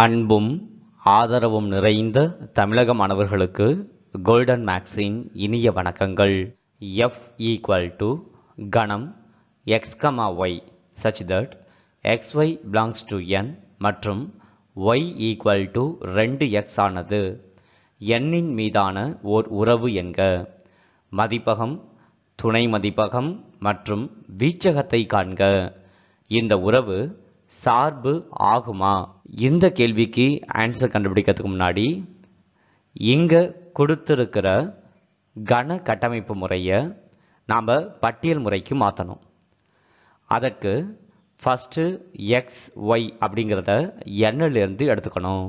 அன்பும் ஆதரவும் நிறைந்த தமிழக மாணவர்களுக்கு கோல்டன் மேக்ஸின் இனிய வணக்கங்கள் எஃப் ஈக்குவல் டு கணம் X comma Y such that X Y belongs to N மற்றும் ஒய் ஈக்குவல் டு ரெண்டு எக்ஸ் ஆனது எண்ணின் மீதான ஓர் உறவு என்க மதிப்பகம் துணை மதிப்பகம் மற்றும் வீச்சகத்தை காண்க இந்த உறவு சார்பு ஆகுமா இந்த கேள்விக்கு ஆன்சர் கண்டுபிடிக்கிறதுக்கு முன்னாடி இங்கே கொடுத்துருக்கிற கன கட்டமைப்பு முறையை நாம் பட்டியல் முறைக்கு மாற்றணும் அதற்கு ஃபஸ்ட்டு எக்ஸ் ஒய் அப்படிங்கிறத எண்ணிலிருந்து எடுத்துக்கணும்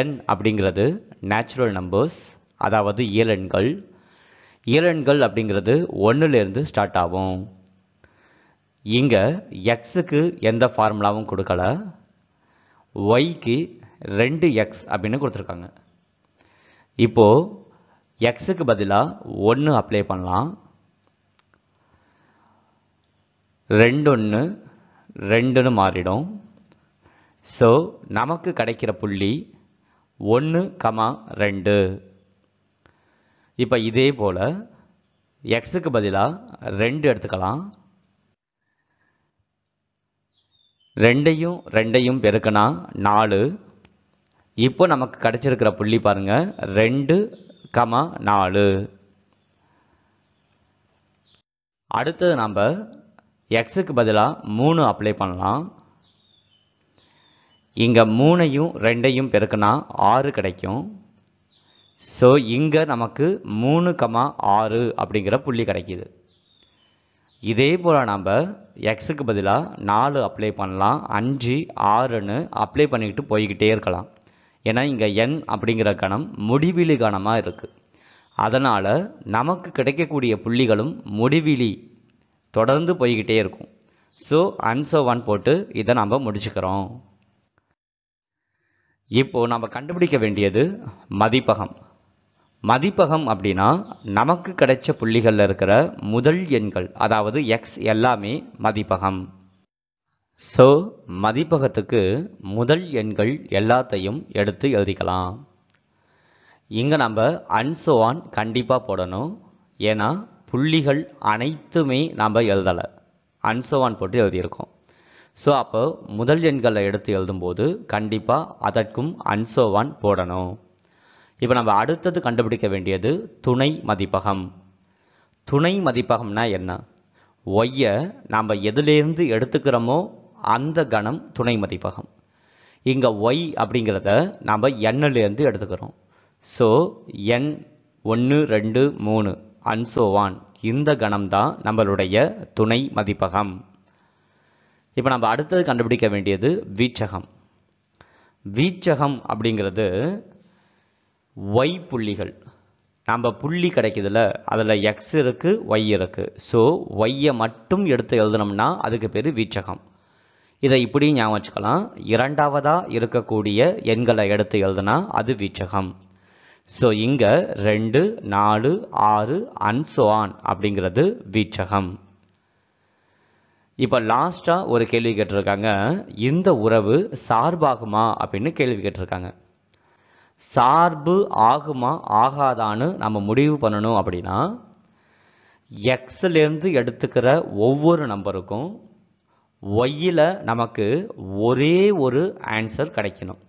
எண் அப்படிங்கிறது நேச்சுரல் நம்பர்ஸ் அதாவது இயலெண்கள் இயலெண்கள் அப்படிங்கிறது ஒன்றுலேருந்து ஸ்டார்ட் ஆகும் இங்கே எக்ஸுக்கு எந்த ஃபார்முலாவும் கொடுக்கல ஒய்க்கு ரெண்டு எக்ஸ் அப்படின்னு கொடுத்துருக்காங்க இப்போது எக்ஸுக்கு பதிலாக ஒன்று அப்ளை பண்ணலாம் ரெண்டு ஒன்று ரெண்டுன்னு மாறிடும் ஸோ நமக்கு கிடைக்கிற புள்ளி ஒன்று கமா ரெண்டு இப்போ இதே போல் எக்ஸுக்கு பதிலாக ரெண்டு எடுத்துக்கலாம் ரெண்டையும் ரெண்டையும் பெருக்கினா நாலு இப்போ நமக்கு கிடச்சிருக்கிற புள்ளி பாருங்கள் ரெண்டு கமா நாலு அடுத்தது நம்ம எக்ஸுக்கு பதிலாக மூணு அப்ளை பண்ணலாம் இங்கே மூணையும் ரெண்டையும் பெருக்கினா ஆறு கிடைக்கும் ஸோ இங்கே நமக்கு மூணு கமா ஆறு அப்படிங்கிற புள்ளி கிடைக்கிது இதே போல் நம்ம எக்ஸுக்கு பதிலாக நாலு அப்ளை பண்ணலாம் அஞ்சு ஆறுன்னு அப்ளை பண்ணிக்கிட்டு போய்கிட்டே இருக்கலாம் ஏன்னா இங்கே எண் அப்படிங்கிற கணம் முடிவிலி கணமாக இருக்குது அதனால் நமக்கு கிடைக்கக்கூடிய புள்ளிகளும் முடிவிலி தொடர்ந்து போய்கிட்டே இருக்கும் ஸோ அன்சோ ஒன் போட்டு இதை நம்ம முடிச்சுக்கிறோம் இப்போது நம்ம கண்டுபிடிக்க வேண்டியது மதிப்பகம் மதிப்பகம் அப்படின்னா நமக்கு கிடைச்ச புள்ளிகளில் இருக்கிற முதல் எண்கள் அதாவது எக்ஸ் எல்லாமே மதிப்பகம் ஸோ மதிப்பகத்துக்கு முதல் எண்கள் எல்லாத்தையும் எடுத்து எழுதிக்கலாம் இங்கே நம்ம அன்சோவான் கண்டிப்பாக போடணும் ஏன்னா புள்ளிகள் அனைத்துமே நாம் எழுதலை அன்சோவான் போட்டு எழுதியிருக்கோம் ஸோ அப்போ முதல் எண்களை எடுத்து எழுதும்போது கண்டிப்பாக அதற்கும் அன்சோவான் போடணும் இப்போ நம்ம அடுத்தது கண்டுபிடிக்க வேண்டியது துணை மதிப்பகம் துணை மதிப்பகம்னா என்ன ஒய்யை நாம் எதிலேருந்து எடுத்துக்கிறோமோ அந்த கணம் துணை மதிப்பகம் இங்கே ஒய் அப்படிங்கிறத நாம் எண்ணிலேருந்து எடுத்துக்கிறோம் ஸோ எண் ஒன்று ரெண்டு மூணு அன்சோவான் இந்த கணம்தான் நம்மளுடைய துணை மதிப்பகம் இப்போ நம்ம அடுத்தது கண்டுபிடிக்க வேண்டியது வீச்சகம் வீச்சகம் அப்படிங்கிறது ஒய் புள்ளிகள் நம்ம புள்ளி கிடைக்குதுல்ல அதில் எக்ஸ் இருக்குது ஒய் இருக்குது ஸோ ஒய்யை மட்டும் எடுத்து எழுதணும்னா அதுக்கு பேர் வீச்சகம் இதை இப்படி ஞாபகம் வச்சுக்கலாம் இரண்டாவதாக இருக்கக்கூடிய எண்களை எடுத்து எழுதுனா அது வீச்சகம் ஸோ இங்கே ரெண்டு நாலு ஆறு அன்சோ ஆன் அப்படிங்கிறது வீச்சகம் இப்போ லாஸ்ட்டாக ஒரு கேள்வி கேட்டிருக்காங்க இந்த உறவு சார்பாகுமா அப்படின்னு கேள்வி கேட்டிருக்காங்க சார்பு ஆகுமா ஆகாதான்னு நம்ம முடிவு பண்ணணும் அப்படின்னா எக்ஸ்லேருந்து எடுத்துக்கிற ஒவ்வொரு நம்பருக்கும் ஒய்யில் நமக்கு ஒரே ஒரு ஆன்சர் கிடைக்கணும்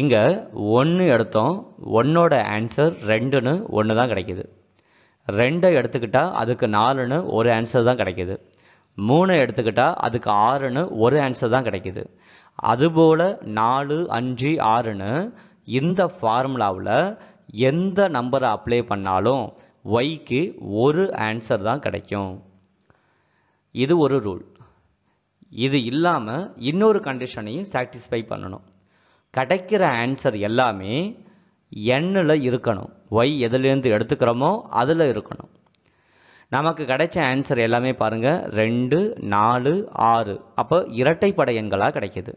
இங்கே ஒன்று எடுத்தோம் ஒன்னோட ஆன்சர் ரெண்டுன்னு ஒன்று தான் கிடைக்கிது ரெண்டை எடுத்துக்கிட்டால் அதுக்கு நாலுன்னு ஒரு ஆன்சர் தான் கிடைக்கிது மூணை எடுத்துக்கிட்டால் அதுக்கு ஆறுன்னு ஒரு ஆன்சர் தான் கிடைக்கிது அதுபோல் நாலு அஞ்சு ஆறுன்னு இந்த ஃபார்முலாவில் எந்த நம்பரை அப்ளை பண்ணாலும் ஒய்க்கு ஒரு ஆன்சர் தான் கிடைக்கும் இது ஒரு ரூல் இது இல்லாமல் இன்னொரு கண்டிஷனையும் சாட்டிஸ்ஃபை பண்ணணும் கிடைக்கிற ஆன்சர் எல்லாமே எண்ணில் இருக்கணும் ஒய் எதுலேருந்து எடுத்துக்கிறோமோ அதில் இருக்கணும் நமக்கு கிடைச்ச ஆன்சர் எல்லாமே பாருங்கள் ரெண்டு நாலு ஆறு அப்போ இரட்டைப்படை எண்களாக கிடைக்கிது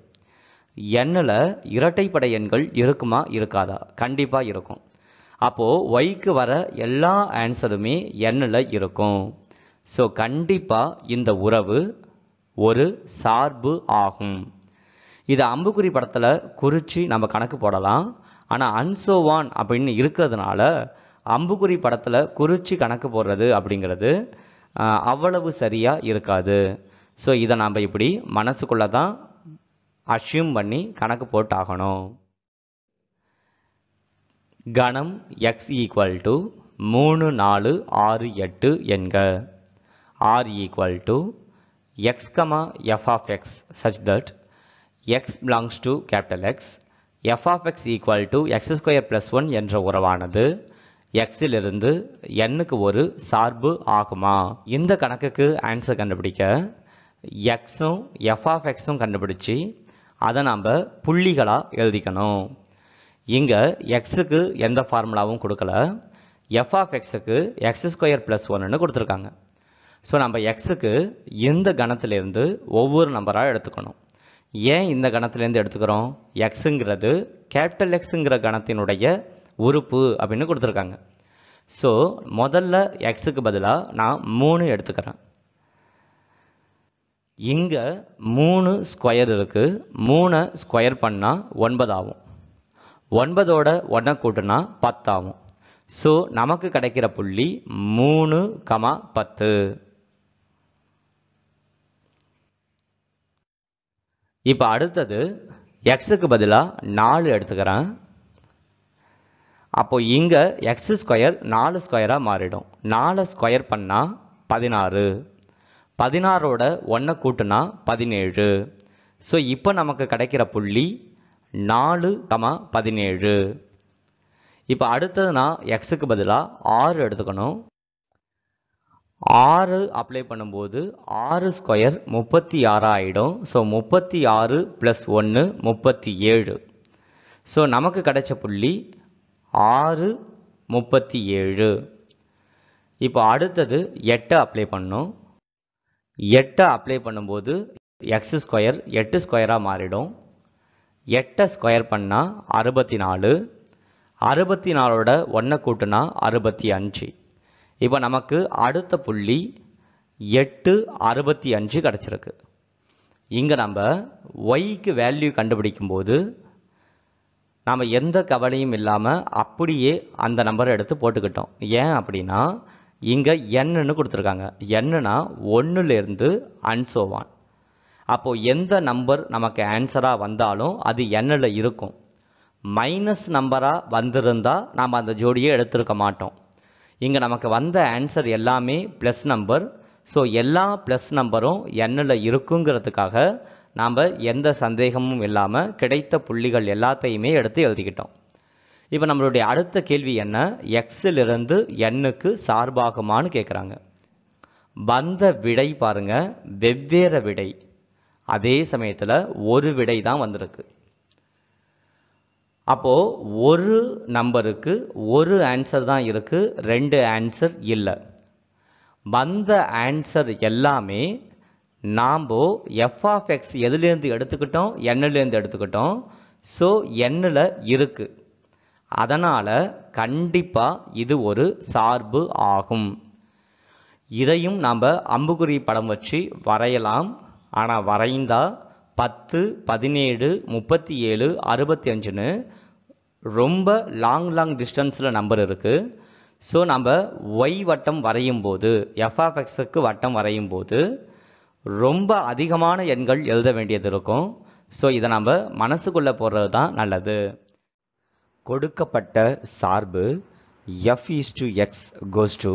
எண்ணில் இரட்டைப்படை எண்கள் இருக்குமா இருக்காதா கண்டிப்பாக இருக்கும் அப்போது ஒய்க்கு வர எல்லா ஆன்சருமே எண்ணில் இருக்கும் ஸோ கண்டிப்பாக இந்த உறவு ஒரு சார்பு ஆகும் இது அம்புக்குறி படத்தில் குறித்து நம்ம கணக்கு போடலாம் ஆனால் அன்சோவான் அப்படின்னு இருக்கிறதுனால அம்புக்குறி படத்தில் குறித்து கணக்கு போடுறது அப்படிங்கிறது அவ்வளவு சரியாக இருக்காது ஸோ இதை நாம் இப்படி மனசுக்குள்ளே தான் அஷ்யூம் பண்ணி கணக்கு போட்டாகணும் கணம் x ஈக்குவல் டு மூணு நாலு ஆறு எட்டு என்க R equal to X comma F of X such that X belongs to capital X F of X equal to X square plus one என்ற உறவானது எக்ஸிலிருந்து எண்ணுக்கு ஒரு சார்பு ஆகுமா இந்த கணக்குக்கு ஆன்சர் கண்டுபிடிக்க எக்ஸும் எஃப் ஆஃப் எக்ஸும் கண்டுபிடிச்சி அதை நாம் புள்ளிகளாக எழுதிக்கணும் இங்கே எக்ஸுக்கு எந்த ஃபார்முலாவும் கொடுக்கல எஃப் ஆஃப் எக்ஸுக்கு எக்ஸ் ஸ்கொயர் ப்ளஸ் ஒன்றுன்னு கொடுத்துருக்காங்க ஸோ நம்ம எக்ஸுக்கு இந்த கணத்திலேருந்து ஒவ்வொரு நம்பராக எடுத்துக்கணும் ஏன் இந்த கணத்திலேருந்து எடுத்துக்கிறோம் எக்ஸுங்கிறது கேபிட்டல் எக்ஸுங்கிற கணத்தினுடைய உறுப்பு அப்படின்னு கொடுத்துருக்காங்க ஸோ முதல்ல எக்ஸுக்கு பதிலாக நான் மூணு எடுத்துக்கிறேன் இங்கே மூணு ஸ்கொயர் இருக்குது மூணை ஸ்கொயர் பண்ணால் ஒன்பதாகும் ஒன்பதோட ஒன்றை கூட்டினா பத்தாகும் ஸோ நமக்கு கிடைக்கிற புள்ளி மூணு கமா பத்து இப்போ அடுத்தது எக்ஸுக்கு பதிலாக நாலு எடுத்துக்கிறேன் அப்போ இங்கே எக்ஸு ஸ்கொயர் நாலு ஸ்கொயராக மாறிடும் நாலு ஸ்கொயர் பண்ணால் பதினாறு பதினாறோட ஒன்றை கூட்டுனா பதினேழு ஸோ இப்போ நமக்கு கிடைக்கிற புள்ளி நாலு கமா பதினேழு இப்போ அடுத்தது நான் எக்ஸுக்கு பதிலாக ஆறு எடுத்துக்கணும் ஆறு அப்ளை பண்ணும்போது ஆறு ஸ்கொயர் முப்பத்தி ஆறாக ஆகிடும் ஸோ முப்பத்தி ஆறு ப்ளஸ் ஒன்று முப்பத்தி ஏழு ஸோ நமக்கு கிடைச்ச புள்ளி ஆறு முப்பத்தி ஏழு இப்போ அடுத்தது எட்டை அப்ளை பண்ணும் எட்டை அப்ளை பண்ணும்போது எக்ஸ் ஸ்கொயர் எட்டு ஸ்கொயராக மாறிடும் எட்டை ஸ்கொயர் பண்ணால் அறுபத்தி நாலு அறுபத்தி நாலோட ஒன்றை கூட்டுனா அறுபத்தி அஞ்சு இப்போ நமக்கு அடுத்த புள்ளி எட்டு அறுபத்தி அஞ்சு கிடச்சிருக்கு இங்கே நம்ம ஒய்க்கு வேல்யூ கண்டுபிடிக்கும் போது நாம் எந்த கவலையும் இல்லாமல் அப்படியே அந்த நம்பரை எடுத்து போட்டுக்கிட்டோம் ஏன் அப்படின்னா இங்கே என்னன்னு கொடுத்துருக்காங்க என்னன்னா ஒன்றுலேருந்து அன்சோவான் அப்போது எந்த நம்பர் நமக்கு ஆன்சராக வந்தாலும் அது என்னில் இருக்கும் மைனஸ் நம்பராக வந்திருந்தால் நாம் அந்த ஜோடியை எடுத்திருக்க மாட்டோம் இங்கே நமக்கு வந்த ஆன்சர் எல்லாமே ப்ளஸ் நம்பர் ஸோ எல்லா ப்ளஸ் நம்பரும் எண்ணில் இருக்குங்கிறதுக்காக நாம் எந்த சந்தேகமும் இல்லாமல் கிடைத்த புள்ளிகள் எல்லாத்தையுமே எடுத்து எழுதிக்கிட்டோம் இப்போ நம்மளுடைய அடுத்த கேள்வி என்ன எக்ஸிலிருந்து எண்ணுக்கு சார்பாகுமான்னு கேட்குறாங்க வந்த விடை பாருங்கள் வெவ்வேறு விடை அதே சமயத்தில் ஒரு விடை தான் வந்திருக்கு அப்போது ஒரு நம்பருக்கு ஒரு ஆன்சர் தான் இருக்குது ரெண்டு ஆன்சர் இல்லை வந்த ஆன்சர் எல்லாமே நாம் எஃப் ஆஃப் எக்ஸ் எதுலேருந்து எடுத்துக்கிட்டோம் எண்ணிலேருந்து எடுத்துக்கிட்டோம் ஸோ எண்ணில் இருக்குது அதனால் கண்டிப்பாக இது ஒரு சார்பு ஆகும் இதையும் நாம் அம்புக்குறி படம் வச்சு வரையலாம் ஆனால் வரைந்தால் பத்து பதினேழு முப்பத்தி ஏழு அறுபத்தி அஞ்சுன்னு ரொம்ப லாங் லாங் டிஸ்டன்ஸில் நம்பர் இருக்குது ஸோ நம்ம ஒய் வட்டம் வரையும் போது எஃப்எஃப்எக்ஸுக்கு வட்டம் வரையும் போது ரொம்ப அதிகமான எண்கள் எழுத வேண்டியது இருக்கும் ஸோ இதை நம்ம மனசுக்குள்ளே போடுறது தான் நல்லது கொடுக்கப்பட்ட சார்பு f is to X goes to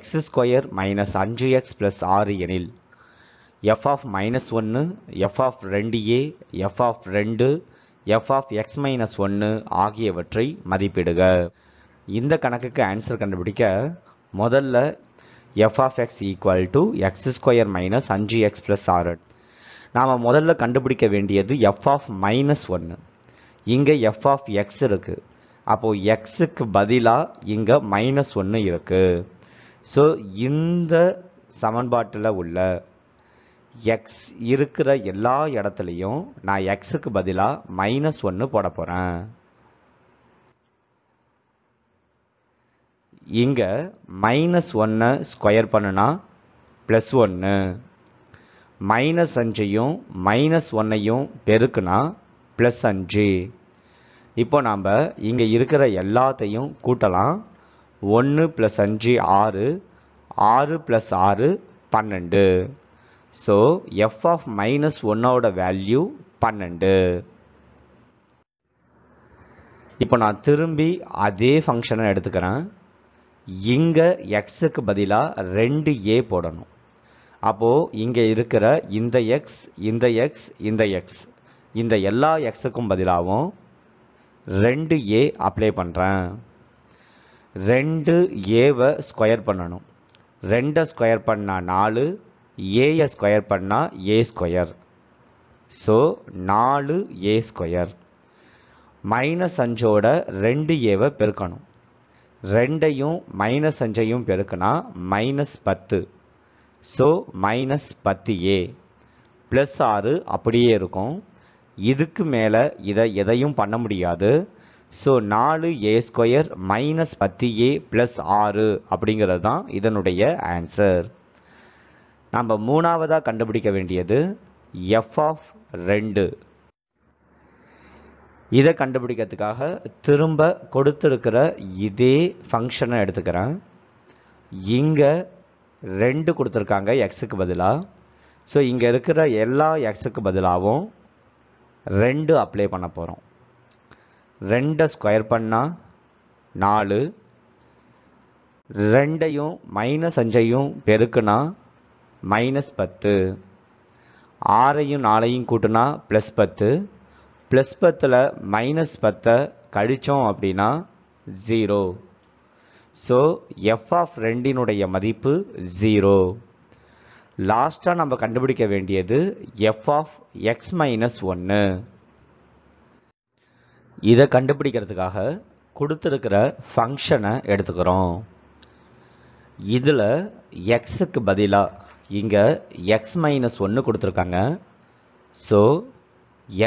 x square minus அஞ்சு எக்ஸ் ப்ளஸ் எனில் f of மைனஸ் ஒன்று எஃப் ஆஃப் ரெண்டு ஏ எஃப் ஆஃப் ரெண்டு எஃப் ஆஃப் எக்ஸ் மைனஸ் ஒன்று ஆகியவற்றை மதிப்பிடுக இந்த கணக்குக்கு ஆன்சர் கண்டுபிடிக்க முதல்ல f of x equal to x square minus அஞ்சு எக்ஸ் ப்ளஸ் நாம் முதல்ல கண்டுபிடிக்க வேண்டியது எஃப் ஆஃப் மைனஸ் ஒன்று இங்கே எஃப் ஆஃப் எக்ஸ் இருக்குது அப்போது எக்ஸுக்கு பதிலாக இங்கே மைனஸ் ஒன்று இருக்குது ஸோ இந்த சமன்பாட்டில் உள்ள எக்ஸ் இருக்கிற எல்லா இடத்துலையும் நான் எக்ஸுக்கு பதிலாக மைனஸ் ஒன்று போட போகிறேன் இங்கே மைனஸ் ஒன்னை ஸ்கொயர் பண்ணுனா ப்ளஸ் ஒன்று மைனஸ் அஞ்சையும் மைனஸ் ஒன்னையும் பெருக்குனா ப்ளஸ் அஞ்சு இப்போ நாம் இங்கே இருக்கிற எல்லாத்தையும் கூட்டலாம் ஒன்று ப்ளஸ் அஞ்சு ஆறு ஆறு ப்ளஸ் ஆறு பன்னெண்டு ஸோ எஃப் ஆஃப் மைனஸ் ஒன்னோட வேல்யூ பன்னெண்டு இப்போ நான் திரும்பி அதே ஃபங்க்ஷனை எடுத்துக்கிறேன் இங்கே எக்ஸுக்கு பதிலாக ரெண்டு ஏ போடணும் அப்போது இங்கே இருக்கிற இந்த எக்ஸ் இந்த எக்ஸ் இந்த எக்ஸ் இந்த எல்லா எக்ஸுக்கும் பதிலாகவும் ரெண்டு ஏ அப்ளை பண்ணுறேன் ரெண்டு ஏவை ஸ்கொயர் பண்ணணும் ரெண்டை ஸ்கொயர் பண்ணால் நாலு ஏயை ஸ்கொயர் பண்ணால் ஏ ஸ்கொயர் ஸோ நாலு ஏ ஸ்கொயர் மைனஸ் அஞ்சோட ரெண்டு ஏவை பெருக்கணும் ரெண்டையும் மைனஸ் அஞ்சையும் பெருக்கினா மைனஸ் பத்து ஸோ மைனஸ் பத்து ஏ ப்ளஸ் ஆறு அப்படியே இருக்கும் இதுக்கு மேலே இதை எதையும் பண்ண முடியாது ஸோ நாலு ஏ ஸ்கொயர் மைனஸ் பத்து ஏ ப்ளஸ் ஆறு அப்படிங்கிறது தான் இதனுடைய ஆன்சர் நம்ம மூணாவதாக கண்டுபிடிக்க வேண்டியது எஃப் ஆஃப் ரெண்டு இதை கண்டுபிடிக்கிறதுக்காக திரும்ப கொடுத்துருக்கிற இதே ஃபங்க்ஷனை எடுத்துக்கிறேன் இங்கே ரெண்டு கொடுத்துருக்காங்க எக்ஸுக்கு பதிலாக ஸோ இங்கே இருக்கிற எல்லா எக்ஸுக்கு பதிலாகவும் ரெண்டு அப்ளை பண்ண போகிறோம் ரெண்டை ஸ்கொயர் பண்ணால் நாலு ரெண்டையும் மைனஸ் அஞ்சையும் பெருக்குனா மைனஸ் பத்து ஆறையும் நாலையும் கூட்டினா ப்ளஸ் பத்து ப்ளஸ் பத்தில் மைனஸ் பத்தை கழித்தோம் அப்படின்னா ஜீரோ ஸோ எஃப் ஆஃப் ரெண்டினுடைய மதிப்பு ஜீரோ லாஸ்ட்டாக நம்ம கண்டுபிடிக்க வேண்டியது எஃப் ஆஃப் எக்ஸ் மைனஸ் ஒன்று இதை கண்டுபிடிக்கிறதுக்காக கொடுத்துருக்கிற ஃபங்க்ஷனை எடுத்துக்கிறோம் இதில் எக்ஸுக்கு பதிலாக இங்கே எக்ஸ் மைனஸ் ஒன்று கொடுத்துருக்காங்க ஸோ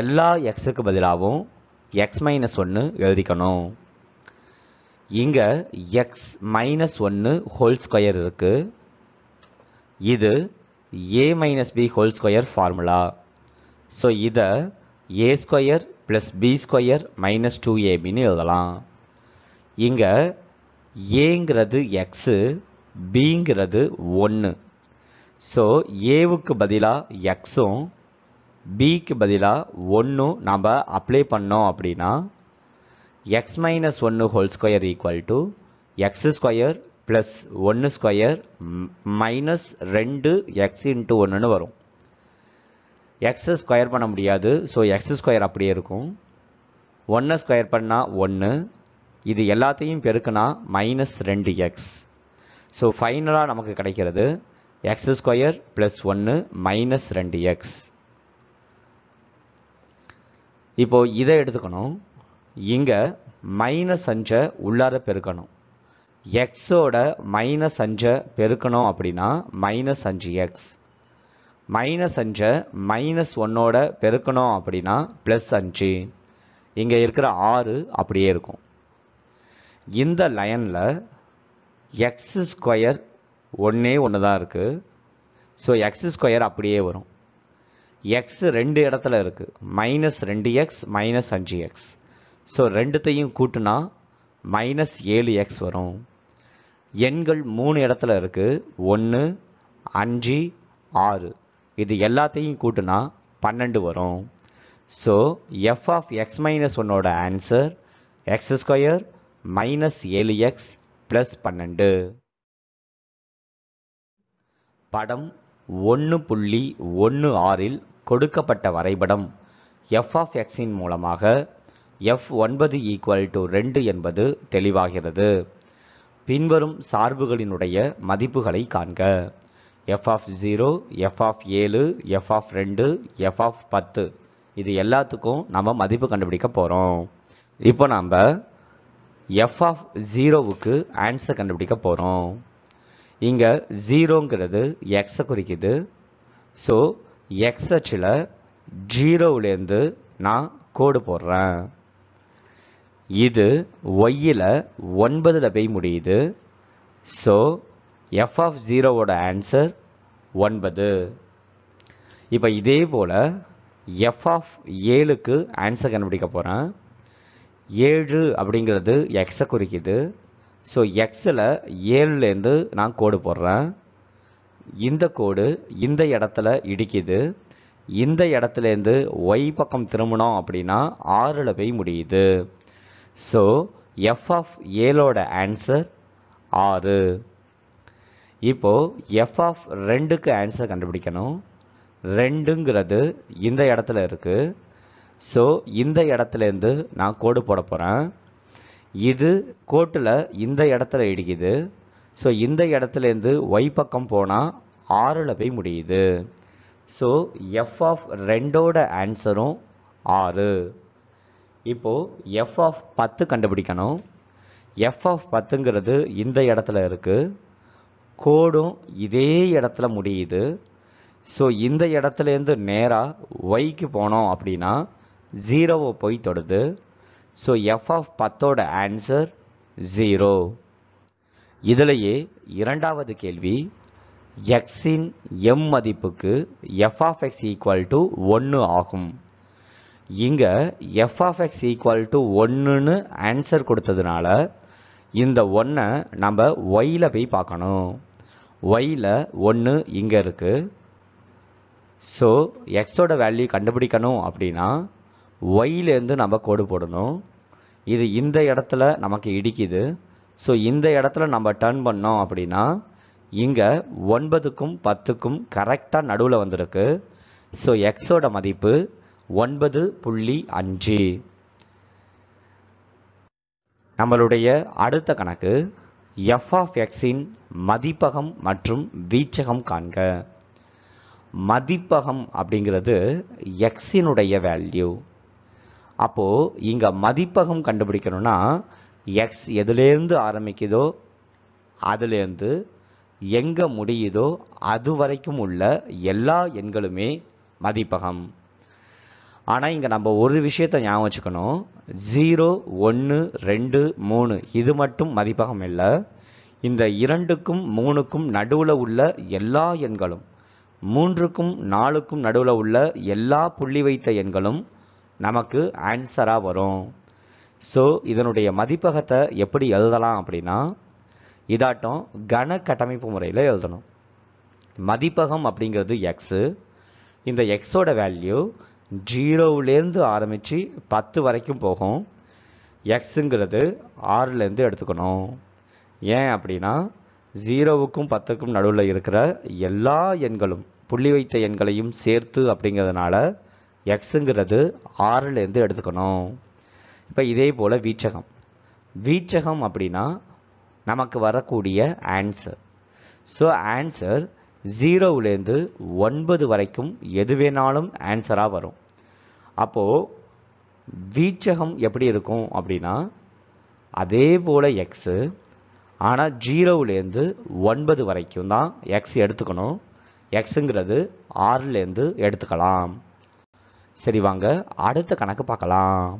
எல்லா எக்ஸுக்கு பதிலாகவும் எக்ஸ் மைனஸ் ஒன்று எழுதிக்கணும் இங்கே எக்ஸ் மைனஸ் ஒன்று ஹோல் ஸ்கொயர் இருக்குது இது ஏ minus B whole square formula so இதை A square plus B square minus two ஏபின்னு எழுதலாம் இங்கே ஏங்கிறது எக்ஸு பிங்கிறது ஒன்று ஸோ ஏவுக்கு பதிலாக எக்ஸும் பிக்கு பதிலாக ஒன்றும் நாம் அப்ளை பண்ணோம் அப்படின்னா எக்ஸ் மைனஸ் ஒன்று whole square equal to X square plus ஒன்று ஸ்கொயர் மைனஸ் ரெண்டு எக்ஸ் இன்ட்டு ஒன்றுன்னு வரும் எக்ஸை ஸ்கொயர் பண்ண முடியாது ஸோ எக்ஸ் ஸ்கொயர் அப்படியே இருக்கும் ஒன்றை ஸ்கொயர் பண்ணால் ஒன்று இது எல்லாத்தையும் பெருக்குனா மைனஸ் ரெண்டு எக்ஸ் ஸோ ஃபைனலாக நமக்கு கிடைக்கிறது எக்ஸ் ஸ்கொயர் ப்ளஸ் ஒன்று மைனஸ் ரெண்டு எக்ஸ் இப்போது இதை எடுத்துக்கணும் இங்கே மைனஸ் அஞ்சை உள்ளார பெருக்கணும் எக்ஸோட மைனஸ் அஞ்சை பெருக்கணும் அப்படின்னா மைனஸ் அஞ்சு எக்ஸ் மைனஸ் அஞ்சை மைனஸ் ஒன்னோட பெருக்கணும் அப்படின்னா ப்ளஸ் அஞ்சு இங்கே இருக்கிற ஆறு அப்படியே இருக்கும் இந்த லைனில் எக்ஸ் ஸ்கொயர் ஒன்றே ஒன்று தான் இருக்குது ஸோ எக்ஸ் ஸ்கொயர் அப்படியே வரும் எக்ஸ் ரெண்டு இடத்துல இருக்குது மைனஸ் ரெண்டு எக்ஸ் மைனஸ் அஞ்சு எக்ஸ் ஸோ ரெண்டுத்தையும் கூட்டினா மைனஸ் ஏழு எக்ஸ் வரும் எண்கள் மூணு இடத்துல இருக்குது ஒன்று அஞ்சு ஆறு இது எல்லாத்தையும் கூட்டினா பன்னெண்டு வரும் so F of X minus ஒன்னோட ஆன்சர் எக்ஸ் ஸ்கொயர் மைனஸ் ஏழு எக்ஸ் ப்ளஸ் பன்னெண்டு படம் ஒன்று புள்ளி ஒன்று ஆறில் கொடுக்கப்பட்ட வரைபடம் எஃப் ஆஃப் எக்ஸின் மூலமாக எஃப் ஒன்பது ஈக்குவல் டு ரெண்டு என்பது தெளிவாகிறது பின்வரும் சார்புகளினுடைய மதிப்புகளை காண்க F of zero F of ஏழு எஃப் ஆஃப் ரெண்டு எஃப் ஆஃப் பத்து இது எல்லாத்துக்கும் நம்ம மதிப்பு கண்டுபிடிக்க போகிறோம் இப்போ நாம் எஃப் ஆஃப் ஜீரோவுக்கு ஆன்சர் கண்டுபிடிக்க போகிறோம் இங்கே ஜீரோங்கிறது எக்ஸை குறிக்குது ஸோ எக்ஸ் அச்சில் ஜீரோவிலேருந்து நான் கோடு போடுறேன் இது ஒய்யில் ஒன்பதில் போய் முடியுது ஸோ எஃப் ஆஃப் ஜீரோவோட ஆன்சர் ஒன்பது இப்போ இதே போல் எஃப் ஆஃப் ஏழுக்கு ஆன்சர் கண்டுபிடிக்க போகிறேன் ஏழு அப்படிங்கிறது எக்ஸை குறிக்குது ஸோ எக்ஸில் ஏழுலேருந்து நான் கோடு போடுறேன் இந்த கோடு இந்த இடத்துல இடிக்குது இந்த இடத்துலேருந்து ஒய் பக்கம் திரும்பினோம் அப்படின்னா ஆறில் போய் முடியுது ஸோ எஃப் ஆஃப் ஏலோட ஆன்சர் ஆறு இப்போ எஃப் ஆஃப் ரெண்டுக்கு ஆன்சர் கண்டுபிடிக்கணும் ரெண்டுங்கிறது இந்த இடத்துல இருக்குது ஸோ இந்த இந்து நான் கோடு போடப் போகிறேன் இது கோட்டில இந்த இடத்துல இடிக்குது ஸோ இந்த இடத்துலேருந்து ஒய் பக்கம் போனால் ஆறில் போய் முடியுது ஸோ எஃப் ஆஃப் ரெண்டோட ஆன்சரும் ஆறு இப்போ எஃப் ஆஃப் பத்து கண்டுபிடிக்கணும் எஃப் ஆஃப் பத்துங்கிறது இந்த இடத்துல இருக்குது கோடும் இதே இடத்துல முடியுது ஸோ இந்த இடத்துலேருந்து நேராக ஒய்க்கு போனோம் அப்படின்னா ஜீரோவை போய் தொடுது ஸோ எஃப் ஆஃப் பத்தோட ஆன்சர் ஜீரோ இதிலேயே இரண்டாவது கேள்வி எக்ஸின் எம் மதிப்புக்கு F of X equal to ஒன்று ஆகும் இங்கே F of X equal to ஒன்றுன்னு ஆன்சர் கொடுத்ததுனால இந்த ஒன்றை நம்ம ஒயில் போய் பார்க்கணும் இங்க ஒன்று இங்கே இருக்குது ஸோ எக்ஸோட வேல்யூ கண்டுபிடிக்கணும் அப்படின்னா ஒயிலேருந்து நம்ம கோடு போடணும் இது இந்த இடத்துல நமக்கு இடிக்குது ஸோ இந்த இடத்துல நம்ம அப்படினா பண்ணோம் அப்படின்னா இங்கே ஒன்பதுக்கும் பத்துக்கும் கரெக்டாக நடுவில் வந்திருக்கு ஸோ ஓட மதிப்பு ஒன்பது புள்ளி அஞ்சு நம்மளுடைய அடுத்த கணக்கு எஃப் ஆஃப் எக்ஸின் மதிப்பகம் மற்றும் வீச்சகம் காண்க மதிப்பகம் அப்படிங்கிறது எக்ஸினுடைய வேல்யூ அப்போது இங்கே மதிப்பகம் கண்டுபிடிக்கணும்னா எக்ஸ் எதுலேருந்து ஆரம்பிக்குதோ அதுலேருந்து எங்கே முடியுதோ அது வரைக்கும் உள்ள எல்லா எண்களுமே மதிப்பகம் ஆனால் இங்கே நம்ம ஒரு விஷயத்த ஞாபகம் வச்சுக்கணும் ஜீரோ ஒன்று ரெண்டு மூணு இது மட்டும் மதிப்பகம் இல்லை இந்த இரண்டுக்கும் மூணுக்கும் நடுவில் உள்ள எல்லா எண்களும் மூன்றுக்கும் நாலுக்கும் நடுவில் உள்ள எல்லா புள்ளி வைத்த எண்களும் நமக்கு ஆன்சராக வரும் ஸோ இதனுடைய மதிப்பகத்தை எப்படி எழுதலாம் அப்படின்னா இதாட்டம் கன கட்டமைப்பு முறையில் எழுதணும் மதிப்பகம் அப்படிங்கிறது எக்ஸு இந்த எக்ஸோட வேல்யூ ஜீரோவிலேருந்து ஆரம்பித்து பத்து வரைக்கும் போகும் எக்ஸுங்கிறது ஆறுலேருந்து எடுத்துக்கணும் ஏன் அப்படின்னா ஜீரோவுக்கும் பத்துக்கும் நடுவில் இருக்கிற எல்லா எண்களும் புள்ளி வைத்த எண்களையும் சேர்த்து அப்படிங்கிறதுனால எக்ஸுங்கிறது ஆறுலேருந்து எடுத்துக்கணும் இப்போ இதே போல் வீச்சகம் வீச்சகம் அப்படின்னா நமக்கு வரக்கூடிய ஆன்சர் ஸோ ஆன்சர் ஜீரோவிலேருந்து ஒன்பது வரைக்கும் எது வேணாலும் ஆன்சராக வரும் அப்போது வீச்சகம் எப்படி இருக்கும் அப்படின்னா அதே போல் எக்ஸு ஆனால் ஜீரோவிலேருந்து ஒன்பது வரைக்கும் தான் எக்ஸ் எடுத்துக்கணும் எக்ஸுங்கிறது ஆறுலேருந்து எடுத்துக்கலாம் சரி வாங்க அடுத்த கணக்கு பார்க்கலாம்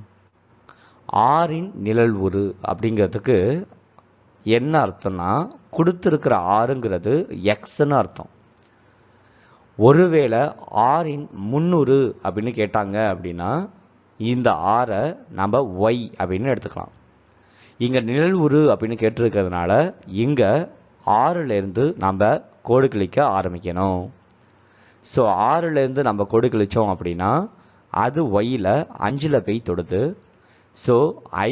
ஆறின் நிழல் உரு அப்படிங்கிறதுக்கு என்ன அர்த்தம்னா கொடுத்துருக்கிற ஆறுங்கிறது எக்ஸ்ன்னு அர்த்தம் ஒருவேளை ஆரின் முந்நூறு அப்படின்னு கேட்டாங்க அப்படின்னா இந்த ஆரை நம்ம ஒய் அப்படின்னு எடுத்துக்கலாம் இங்கே நிழல் உரு அப்படின்னு கேட்டிருக்கிறதுனால இங்கே ஆறுலேருந்து நம்ம கோடு கிழிக்க ஆரம்பிக்கணும் ஸோ ஆறுலேருந்து நம்ம கோடு கிழித்தோம் அப்படின்னா அது ஒயில் அஞ்சில் போய் தொடுது ஸோ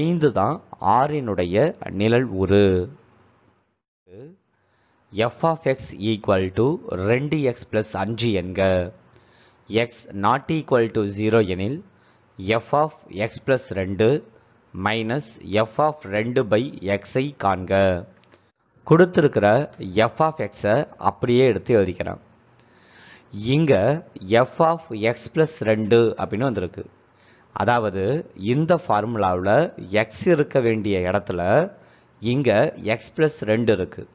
ஐந்து தான் ஆறினுடைய நிழல் உரு F of x equal to ரெண்டு எக்ஸ் ப்ளஸ் அஞ்சு என்க X not equal to zero எனில் எஃப் ஆஃப் எக்ஸ் ப்ளஸ் ரெண்டு மைனஸ் எஃப் ஆஃப் ரெண்டு பை எக்ஸை காண்க குடுத்திருக்கிற எஃப் ஆஃப் எக்ஸை அப்படியே எடுத்து எழுதிக்கிறேன் இங்கே எஃப் ஆஃப் எக்ஸ் ப்ளஸ் ரெண்டு அப்படின்னு வந்திருக்கு அதாவது இந்த ஃபார்முலாவில் எக்ஸ் இருக்க வேண்டிய இடத்துல இங்கே எக்ஸ் ப்ளஸ் ரெண்டு இருக்குது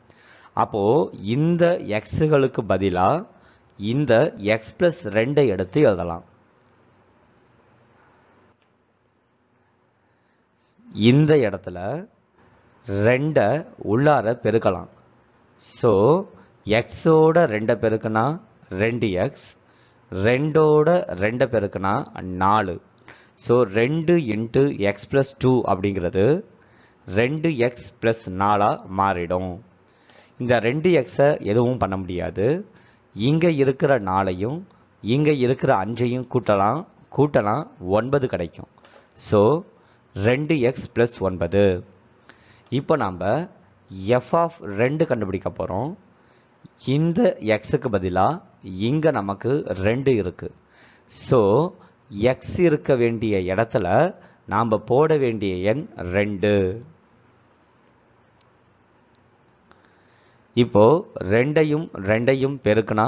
அப்போது இந்த எக்ஸுகளுக்கு பதிலாக இந்த எக்ஸ் ப்ளஸ் ரெண்டை எடுத்து எழுதலாம் இந்த இடத்துல ரெண்டை உள்ளார பெருக்கலாம் ஸோ எக்ஸோட ரெண்டை பெருக்குனா ரெண்டு எக்ஸ் ரெண்டோட ரெண்டை பெருக்குனா நாலு ஸோ ரெண்டு இன்ட்டு எக்ஸ் ப்ளஸ் டூ அப்படிங்கிறது ரெண்டு எக்ஸ் ப்ளஸ் நாலாக மாறிடும் இந்த ரெண்டு எக்ஸை எதுவும் பண்ண முடியாது இங்கே இருக்கிற நாளையும் இங்கே இருக்கிற அஞ்சையும் கூட்டலாம் கூட்டலாம் ஒன்பது கிடைக்கும் ஸோ ரெண்டு எக்ஸ் ப்ளஸ் ஒன்பது இப்போ நாம் எஃப் ஆஃப் ரெண்டு கண்டுபிடிக்க போகிறோம் இந்த எக்ஸுக்கு பதிலாக இங்கே நமக்கு ரெண்டு இருக்குது ஸோ எக்ஸ் இருக்க வேண்டிய இடத்துல நாம் போட வேண்டிய எண் ரெண்டு இப்போது ரெண்டையும் ரெண்டையும் பெருக்குனா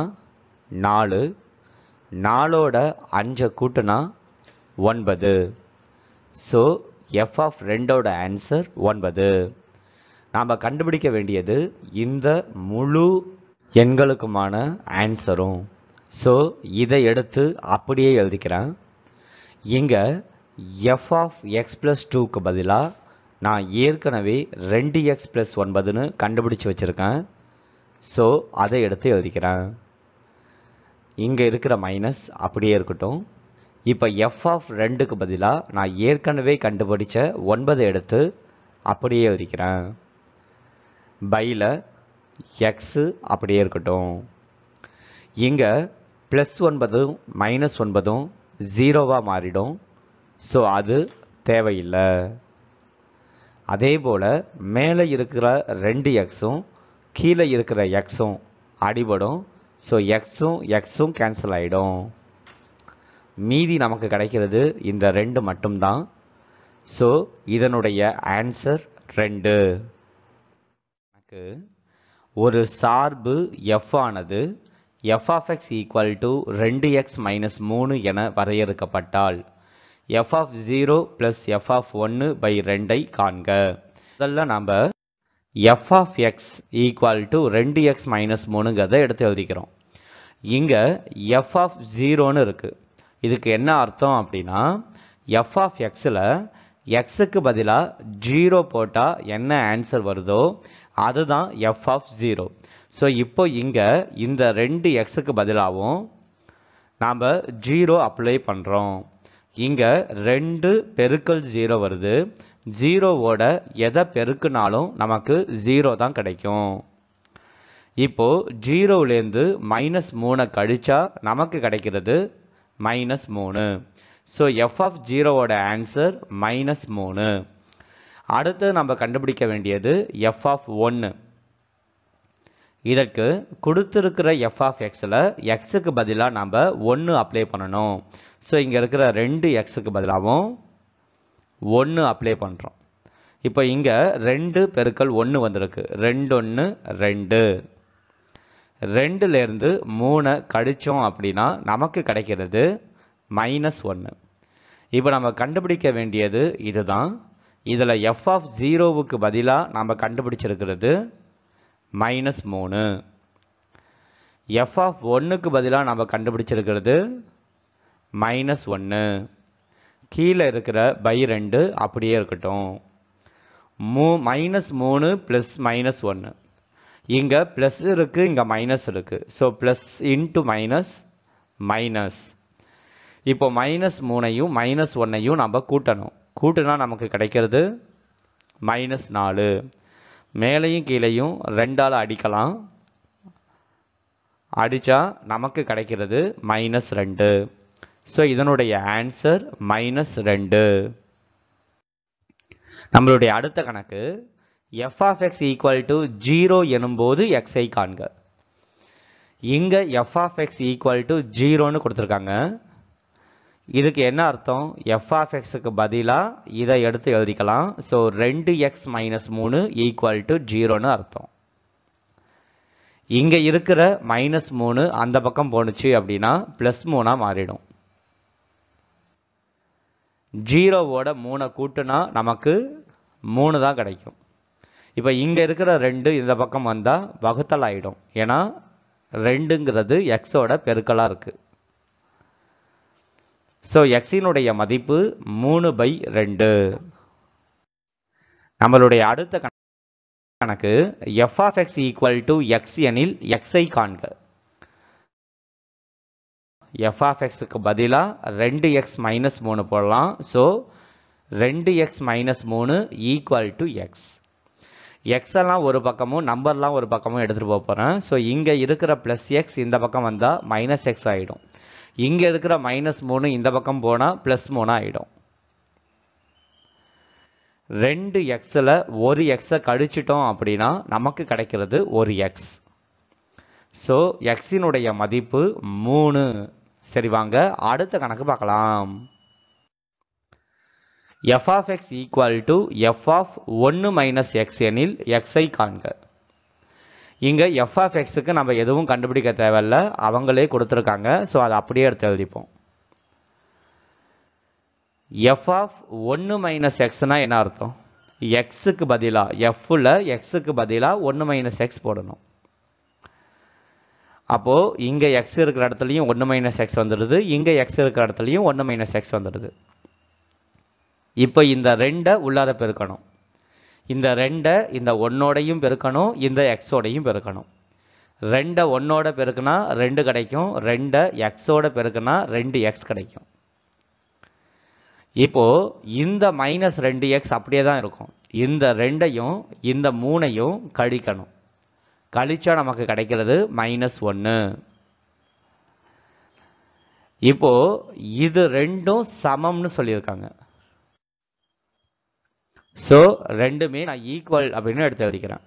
நாலு நாலோட அஞ்சை கூட்டுனா ஒன்பது ஸோ எஃப் ஆஃப் ரெண்டோட ஆன்சர் ஒன்பது நாம் கண்டுபிடிக்க வேண்டியது இந்த முழு எண்களுக்குமான ஆன்சரும் ஸோ இதை எடுத்து அப்படியே எழுதிக்கிறேன் இங்கே எஃப் ஆஃப் எக்ஸ் ப்ளஸ் டூக்கு பதிலாக நான் ஏற்கனவே ரெண்டு எக்ஸ் ப்ளஸ் ஒன்பதுன்னு கண்டுபிடிச்சி வச்சுருக்கேன் ஸோ அதை எடுத்து எழுதிக்கிறேன் இங்கே இருக்கிற மைனஸ் அப்படியே இருக்கட்டும் இப்போ எஃப் ஆஃப் ரெண்டுக்கு பதிலாக நான் ஏற்கனவே கண்டுபிடிச்ச ஒன்பது எடுத்து அப்படியே எழுதிக்கிறேன் பையில் எக்ஸு அப்படியே இருக்கட்டும் இங்கே ப்ளஸ் ஒன்பதும் மைனஸ் ஒன்பதும் ஜீரோவாக மாறிடும் ஸோ அது தேவையில்லை அதே போல் மேலே இருக்கிற ரெண்டு எக்ஸும் கீழே இருக்கிற எக்ஸும் அடிபடும் ஸோ எக்ஸும் எக்ஸும் கேன்சல் ஆகிடும் மீதி நமக்கு கிடைக்கிறது இந்த ரெண்டு மட்டும்தான் ஸோ இதனுடைய ஆன்சர் ரெண்டு எனக்கு ஒரு சார்பு எஃப் ஆனது F of X equal to ரெண்டு எக்ஸ் மைனஸ் மூணு என வரையறுக்கப்பட்டால் F of zero plus F of ஒன்று பை ரெண்டை காண்க முதல்ல நம்ம f of x equal to ரெண்டு எக்ஸ் மைனஸ் கதை எடுத்து எழுதிக்கிறோம் இங்கே f of 0 இருக்குது இதுக்கு என்ன அர்த்தம் அப்படின்னா of xல x க்கு பதிலாக ஜீரோ போட்டால் என்ன ஆன்சர் வருதோ அதுதான் f of ஜீரோ ஸோ இப்போ இங்கே இந்த ரெண்டு க்கு பதிலாகவும் நாம் ஜீரோ அப்ளை பண்ணுறோம் இங்கே ரெண்டு பெருக்கல் ஜீரோ வருது ஜீரோவோட எதை பெருக்குனாலும் நமக்கு ஜீரோ தான் கிடைக்கும் இப்போது ஜீரோவிலேருந்து மைனஸ் மூணை கழிச்சா நமக்கு கிடைக்கிறது மைனஸ் மூணு ஸோ எஃப் ஆஃப் ஜீரோவோட ஆன்சர் மைனஸ் மூணு அடுத்து நம்ம கண்டுபிடிக்க வேண்டியது எஃப் ஆஃப் ஒன்று இதற்கு கொடுத்துருக்கிற எஃப் ஆஃப் எக்ஸில் எக்ஸுக்கு பதிலாக நம்ம ஒன்று அப்ளை பண்ணணும் ஸோ இங்கே இருக்கிற ரெண்டு எக்ஸுக்கு பதிலாகவும் ஒன்று அப்ளை பண்ணுறோம் இப்போ இங்கே ரெண்டு பெருக்கள் ஒன்று வந்திருக்கு ரெண்டு ஒன்று ரெண்டு ரெண்டுலேருந்து மூணை கழித்தோம் அப்படின்னா நமக்கு கிடைக்கிறது மைனஸ் ஒன்று இப்போ நம்ம கண்டுபிடிக்க வேண்டியது இதுதான் இதில் எஃப் ஆஃப் ஜீரோவுக்கு பதிலாக நம்ம கண்டுபிடிச்சிருக்கிறது மைனஸ் மூணு எஃப் ஆஃப் ஒன்றுக்கு பதிலாக நம்ம கண்டுபிடிச்சிருக்கிறது மைனஸ் ஒன்று கீழே இருக்கிற பை ரெண்டு அப்படியே இருக்கட்டும் மூ மைனஸ் மூணு ப்ளஸ் மைனஸ் ஒன்று இங்கே ப்ளஸ் இருக்குது இங்கே மைனஸ் இருக்குது so plus into minus minus இப்போ மைனஸ் மூணையும் மைனஸ் ஒன்னையும் நம்ம கூட்டணும் கூட்டுனா நமக்கு கிடைக்கிறது மைனஸ் நாலு மேலையும் கீழையும் ரெண்டால் அடிக்கலாம் அடித்தா நமக்கு கிடைக்கிறது மைனஸ் ரெண்டு ஸோ இதனுடைய ஆன்சர் மைனஸ் ரெண்டு நம்மளுடைய அடுத்த கணக்கு F of X equal to ஜீரோ எனும்போது எக்ஸை காண்க இங்கே F of X equal to ஜீரோன்னு கொடுத்துருக்காங்க இதுக்கு என்ன அர்த்தம் எஃப் ஆஃப் எக்ஸுக்கு பதிலாக இதை எடுத்து எழுதிக்கலாம் ஸோ ரெண்டு எக்ஸ் மைனஸ் மூணு ஈக்குவல் டு ஜீரோன்னு அர்த்தம் இங்கே இருக்கிற மைனஸ் மூணு அந்த பக்கம் போணுச்சு அப்படின்னா ப்ளஸ் மூணாக மாறிடும் ஜீரோவோட மூணை கூட்டுனா நமக்கு மூணு தான் கிடைக்கும் இப்போ இங்கே இருக்கிற ரெண்டு இந்த பக்கம் வந்தால் வகுத்தல் ஆகிடும் ஏன்னா ரெண்டுங்கிறது எக்ஸோட பெருக்கலாக இருக்குது ஸோ எக்ஸினுடைய மதிப்பு மூணு பை ரெண்டு நம்மளுடைய அடுத்த கணக்கு F of X equal to X எனில் எக்ஸை காண்க எஃப் பதிலாக ரெண்டு எக்ஸ் மைனஸ் மூணு போடலாம் ஸோ ரெண்டு எக்ஸ் மைனஸ் மூணு ஈக்குவல் டு எக்ஸ் எக்ஸ் எல்லாம் ஒரு பக்கமும் நம்பர்லாம் ஒரு பக்கமும் எடுத்துகிட்டு போக போகிறேன் ஸோ இங்கே இருக்கிற ப்ளஸ் எக்ஸ் இந்த பக்கம் வந்தால் மைனஸ் எக்ஸ் ஆகிடும் இங்கே இருக்கிற மைனஸ் மூணு இந்த பக்கம் போனால் ப்ளஸ் மூணு ஆகிடும் ரெண்டு எக்ஸில் ஒரு எக்ஸை கழிச்சிட்டோம் அப்படின்னா நமக்கு கிடைக்கிறது ஒரு எக்ஸ் ஸோ எக்ஸினுடைய மதிப்பு மூணு சரி வாங்க அடுத்த கணக்கு பார்க்கலாம் f of x equal to f of ஒன்று மைனஸ் எக்ஸ் எனில் ஐ காண்க இங்கே எஃப் x இக்கு நம்ம எதுவும் கண்டுபிடிக்க தேவையில்ல அவங்களே கொடுத்துருக்காங்க ஸோ அதை அப்படியே எடுத்து எழுதிப்போம் of 1 ஒன்று மைனஸ் நான் என்ன அர்த்தம் எக்ஸுக்கு பதிலாக x இக்கு பதிலாக ஒன்று மைனஸ் எக்ஸ் போடணும் அப்போது இங்கே எக்ஸ் இருக்கிற இடத்துலையும் ஒன்று மைனஸ் எக்ஸ் வந்துடுது இங்கே எக்ஸ் இருக்கிற இடத்துலையும் ஒன்று மைனஸ் எக்ஸ் வந்துடுது இப்போ இந்த ரெண்டை உள்ளார பெருக்கணும் இந்த ரெண்டை இந்த ஒன்னோடையும் பெருக்கணும் இந்த எக்ஸோடையும் பெருக்கணும் ரெண்டை ஒன்னோட பெருக்குனா ரெண்டு கிடைக்கும் ரெண்டை எக்ஸோட பெருக்குனா ரெண்டு எக்ஸ் கிடைக்கும் இப்போது இந்த மைனஸ் ரெண்டு எக்ஸ் அப்படியே தான் இருக்கும் இந்த ரெண்டையும் இந்த மூணையும் கழிக்கணும் கழிச்சா நமக்கு கிடைக்கிறது மைனஸ் ஒன்று இப்போ இது ரெண்டும் சமம்னு சொல்லியிருக்காங்க ஸோ ரெண்டுமே நான் ஈக்குவல் அப்படின்னு எடுத்து வைக்கிறேன்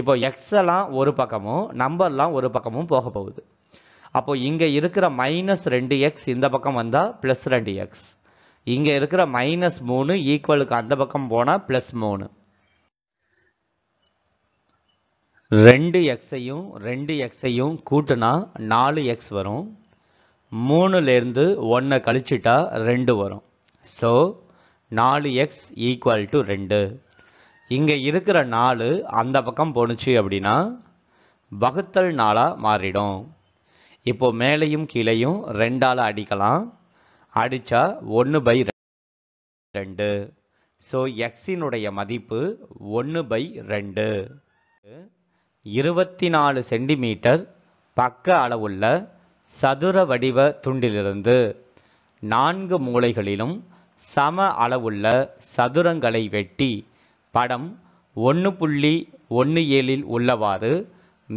இப்போ எக்ஸ் எல்லாம் ஒரு பக்கமும் நம்பர்லாம் ஒரு பக்கமும் போக போகுது அப்போ இங்கே இருக்கிற மைனஸ் ரெண்டு எக்ஸ் இந்த பக்கம் வந்தால் ப்ளஸ் ரெண்டு எக்ஸ் இங்கே இருக்கிற மைனஸ் மூணு ஈக்குவலுக்கு அந்த பக்கம் போனால் ப்ளஸ் மூணு ரெண்டு எக்ஸையும் ரெண்டு எக்ஸையும் கூட்டுனா நாலு எக்ஸ் வரும் மூணுலேருந்து ஒன்றை கழிச்சிட்டா ரெண்டு வரும் ஸோ நாலு எக்ஸ் ஈக்குவல் டு ரெண்டு இங்கே இருக்கிற நாலு அந்த பக்கம் போணுச்சு அப்படின்னா வகுத்தல் நாளாக மாறிடும் இப்போது மேலையும் கீழையும் ரெண்டால் அடிக்கலாம் அடித்தா ஒன்று பை ரெண்டு ஸோ எக்ஸினுடைய மதிப்பு ஒன்று பை ரெண்டு இருபத்தி நாலு சென்டிமீட்டர் பக்க அளவுள்ள சதுர வடிவ துண்டிலிருந்து நான்கு மூலைகளிலும் சம அளவுள்ள சதுரங்களை வெட்டி படம் ஒன்று புள்ளி ஒன்று ஏழில் உள்ளவாறு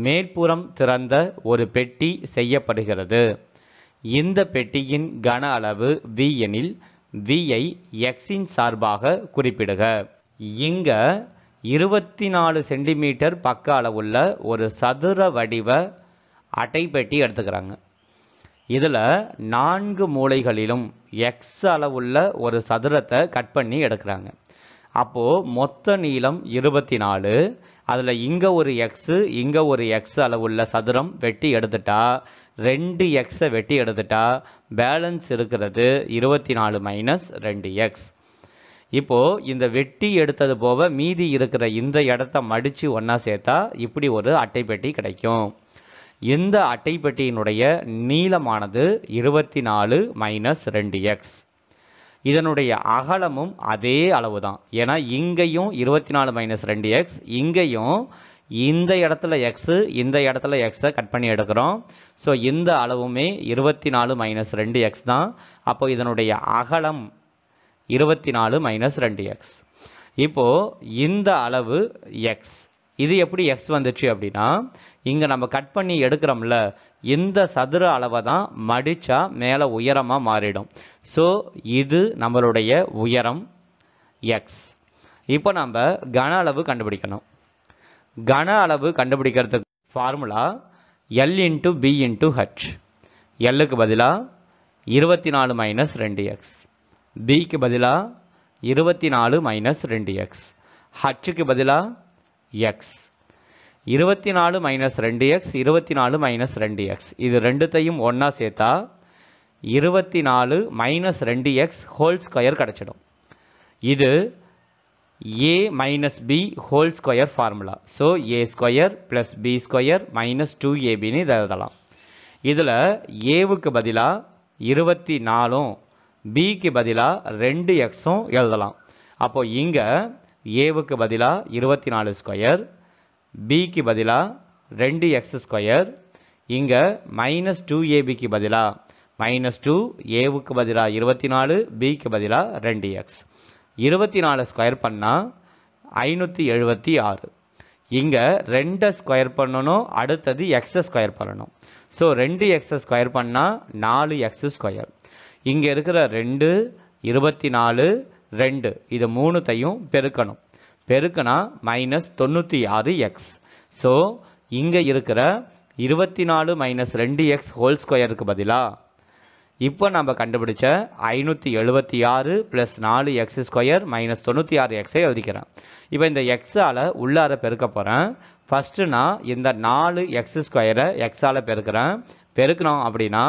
மேற்புறம் திறந்த ஒரு பெட்டி செய்யப்படுகிறது இந்த பெட்டியின் கன அளவு வி எனில் வியை எக்ஸின் சார்பாக குறிப்பிடுக இங்க இருபத்தி நாலு சென்டிமீட்டர் பக்க அளவுள்ள ஒரு சதுர வடிவ பெட்டி எடுத்துக்கிறாங்க இதில் நான்கு மூலைகளிலும் எக்ஸ் அளவுள்ள ஒரு சதுரத்தை கட் பண்ணி எடுக்கிறாங்க அப்போது மொத்த நீளம் இருபத்தி நாலு அதில் இங்கே ஒரு எக்ஸு இங்கே ஒரு எக்ஸ் அளவுள்ள சதுரம் வெட்டி எடுத்துட்டா ரெண்டு எக்ஸை வெட்டி எடுத்துட்டா பேலன்ஸ் இருக்கிறது இருபத்தி நாலு மைனஸ் ரெண்டு எக்ஸ் இப்போது இந்த வெட்டி எடுத்தது போக மீதி இருக்கிற இந்த இடத்த மடித்து ஒன்றா சேர்த்தா இப்படி ஒரு அட்டைப்பெட்டி கிடைக்கும் இந்த அட்டைப்பெட்டியினுடைய நீளமானது இருபத்தி நாலு மைனஸ் ரெண்டு எக்ஸ் இதனுடைய அகலமும் அதே அளவு தான் ஏன்னா இங்கேயும் இருபத்தி நாலு மைனஸ் ரெண்டு எக்ஸ் இங்கேயும் இந்த இடத்துல எக்ஸு இந்த இடத்துல எக்ஸை கட் பண்ணி எடுக்கிறோம் ஸோ இந்த அளவுமே இருபத்தி நாலு மைனஸ் ரெண்டு எக்ஸ் தான் அப்போ இதனுடைய அகலம் இருபத்தி நாலு மைனஸ் ரெண்டு எக்ஸ் இப்போது இந்த அளவு எக்ஸ் இது எப்படி எக்ஸ் வந்துச்சு அப்படின்னா இங்கே நம்ம கட் பண்ணி எடுக்கிறோம்ல இந்த சதுர அளவை தான் மடித்தா மேலே உயரமாக மாறிடும் ஸோ இது நம்மளுடைய உயரம் எக்ஸ் இப்போ நம்ம கன அளவு கண்டுபிடிக்கணும் கன அளவு கண்டுபிடிக்கிறதுக்கு formula l into b into h எல்லுக்கு பதிலாக இருபத்தி நாலு மைனஸ் ரெண்டு எக்ஸ் பிக்கு பதிலாக இருபத்தி நாலு மைனஸ் ரெண்டு எக்ஸ் ஹச்சுக்கு பதிலாக எக்ஸ் இருபத்தி நாலு மைனஸ் ரெண்டு எக்ஸ் இருபத்தி நாலு மைனஸ் ரெண்டு எக்ஸ் இது ரெண்டுத்தையும் ஒன்றா சேர்த்தா இருபத்தி நாலு மைனஸ் ரெண்டு எக்ஸ் ஹோல் ஸ்கொயர் இது ஏ minus B whole square formula so a square plus B square minus two ஏபின்னு இதில a இதில் ஏவுக்கு பதிலாக இருபத்தி நாலும் பிக்கு பதிலாக ரெண்டு எக்ஸும் எழுதலாம் அப்போது இங்கே ஏவுக்கு பதிலாக இருபத்தி நாலு ஸ்கொயர் பிக்கு பதிலாக ரெண்டு எக்ஸ் ஸ்கொயர் இங்கே மைனஸ் டூ ஏபிக்கு பதிலாக மைனஸ் டூ ஏவுக்கு பதிலாக இருபத்தி நாலு பிக்கு பதிலாக ரெண்டு எக்ஸ் இருபத்தி நாலு ஸ்கொயர் பண்ணால் ஐநூற்றி எழுபத்தி ஆறு இங்கே ரெண்டை ஸ்கொயர் பண்ணணும் அடுத்தது எக்ஸை ஸ்கொயர் பண்ணணும் ஸோ ரெண்டு எக்ஸை ஸ்கொயர் பண்ணால் நாலு எக்ஸ் ஸ்கொயர் இங்கே இருக்கிற ரெண்டு இருபத்தி நாலு ரெண்டு இது மூணுத்தையும் பெருக்கணும் பெருக்கனா மைனஸ் தொண்ணூற்றி ஆறு எக்ஸ் ஸோ இங்கே இருக்கிற இருபத்தி நாலு மைனஸ் ரெண்டு எக்ஸ் ஹோல் ஸ்கொயருக்கு பதிலாக இப்போ நம்ம கண்டுபிடிச்ச ஐநூற்றி எழுபத்தி ஆறு ப்ளஸ் நாலு எக்ஸ் ஸ்கொயர் மைனஸ் தொண்ணூற்றி ஆறு எக்ஸை எழுதிக்கிறேன் இப்போ இந்த எக்ஸால் உள்ளார பெருக்க போகிறேன் ஃபஸ்ட்டு நான் இந்த நாலு எக்ஸ் ஸ்கொயரை எக்ஸால் பெருக்கிறேன் பெருக்கணும் அப்படின்னா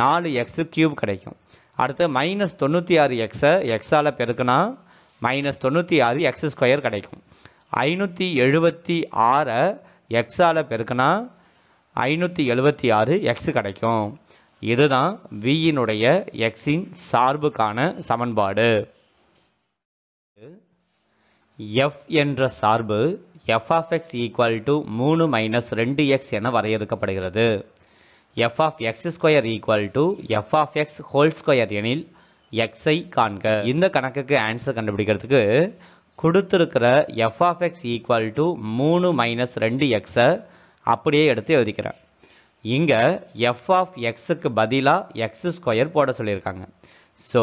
நாலு எக்ஸு கியூப் கிடைக்கும் அடுத்து மைனஸ் தொண்ணூற்றி ஆறு எக்ஸை எக்ஸால் பெருக்குனா மைனஸ் தொண்ணூற்றி ஆறு எக்ஸ் ஸ்கொயர் கிடைக்கும் ஐநூற்றி எழுபத்தி ஆறை எக்ஸால் பெருக்குனா ஐநூற்றி எழுபத்தி ஆறு எக்ஸ் கிடைக்கும் இதுதான் வியினுடைய எக்ஸின் சார்புக்கான சமன்பாடு எஃப் என்ற சார்பு f of X equal to மூணு மைனஸ் ரெண்டு எக்ஸ் என வரையறுக்கப்படுகிறது f of x square equal to f of x whole square எனில் x ஐ காண்க இந்த கணக்குக்கு ஆன்சர் கண்டுபிடிக்கிறதுக்கு குடுத்திருக்கிற f of x equal to 3 minus ரெண்டு எக்ஸை அப்படியே எடுத்து எழுதிக்கிறேன் இங்கே f of க்கு பதிலாக x ஸ்கொயர் போட சொல்லியிருக்காங்க ஸோ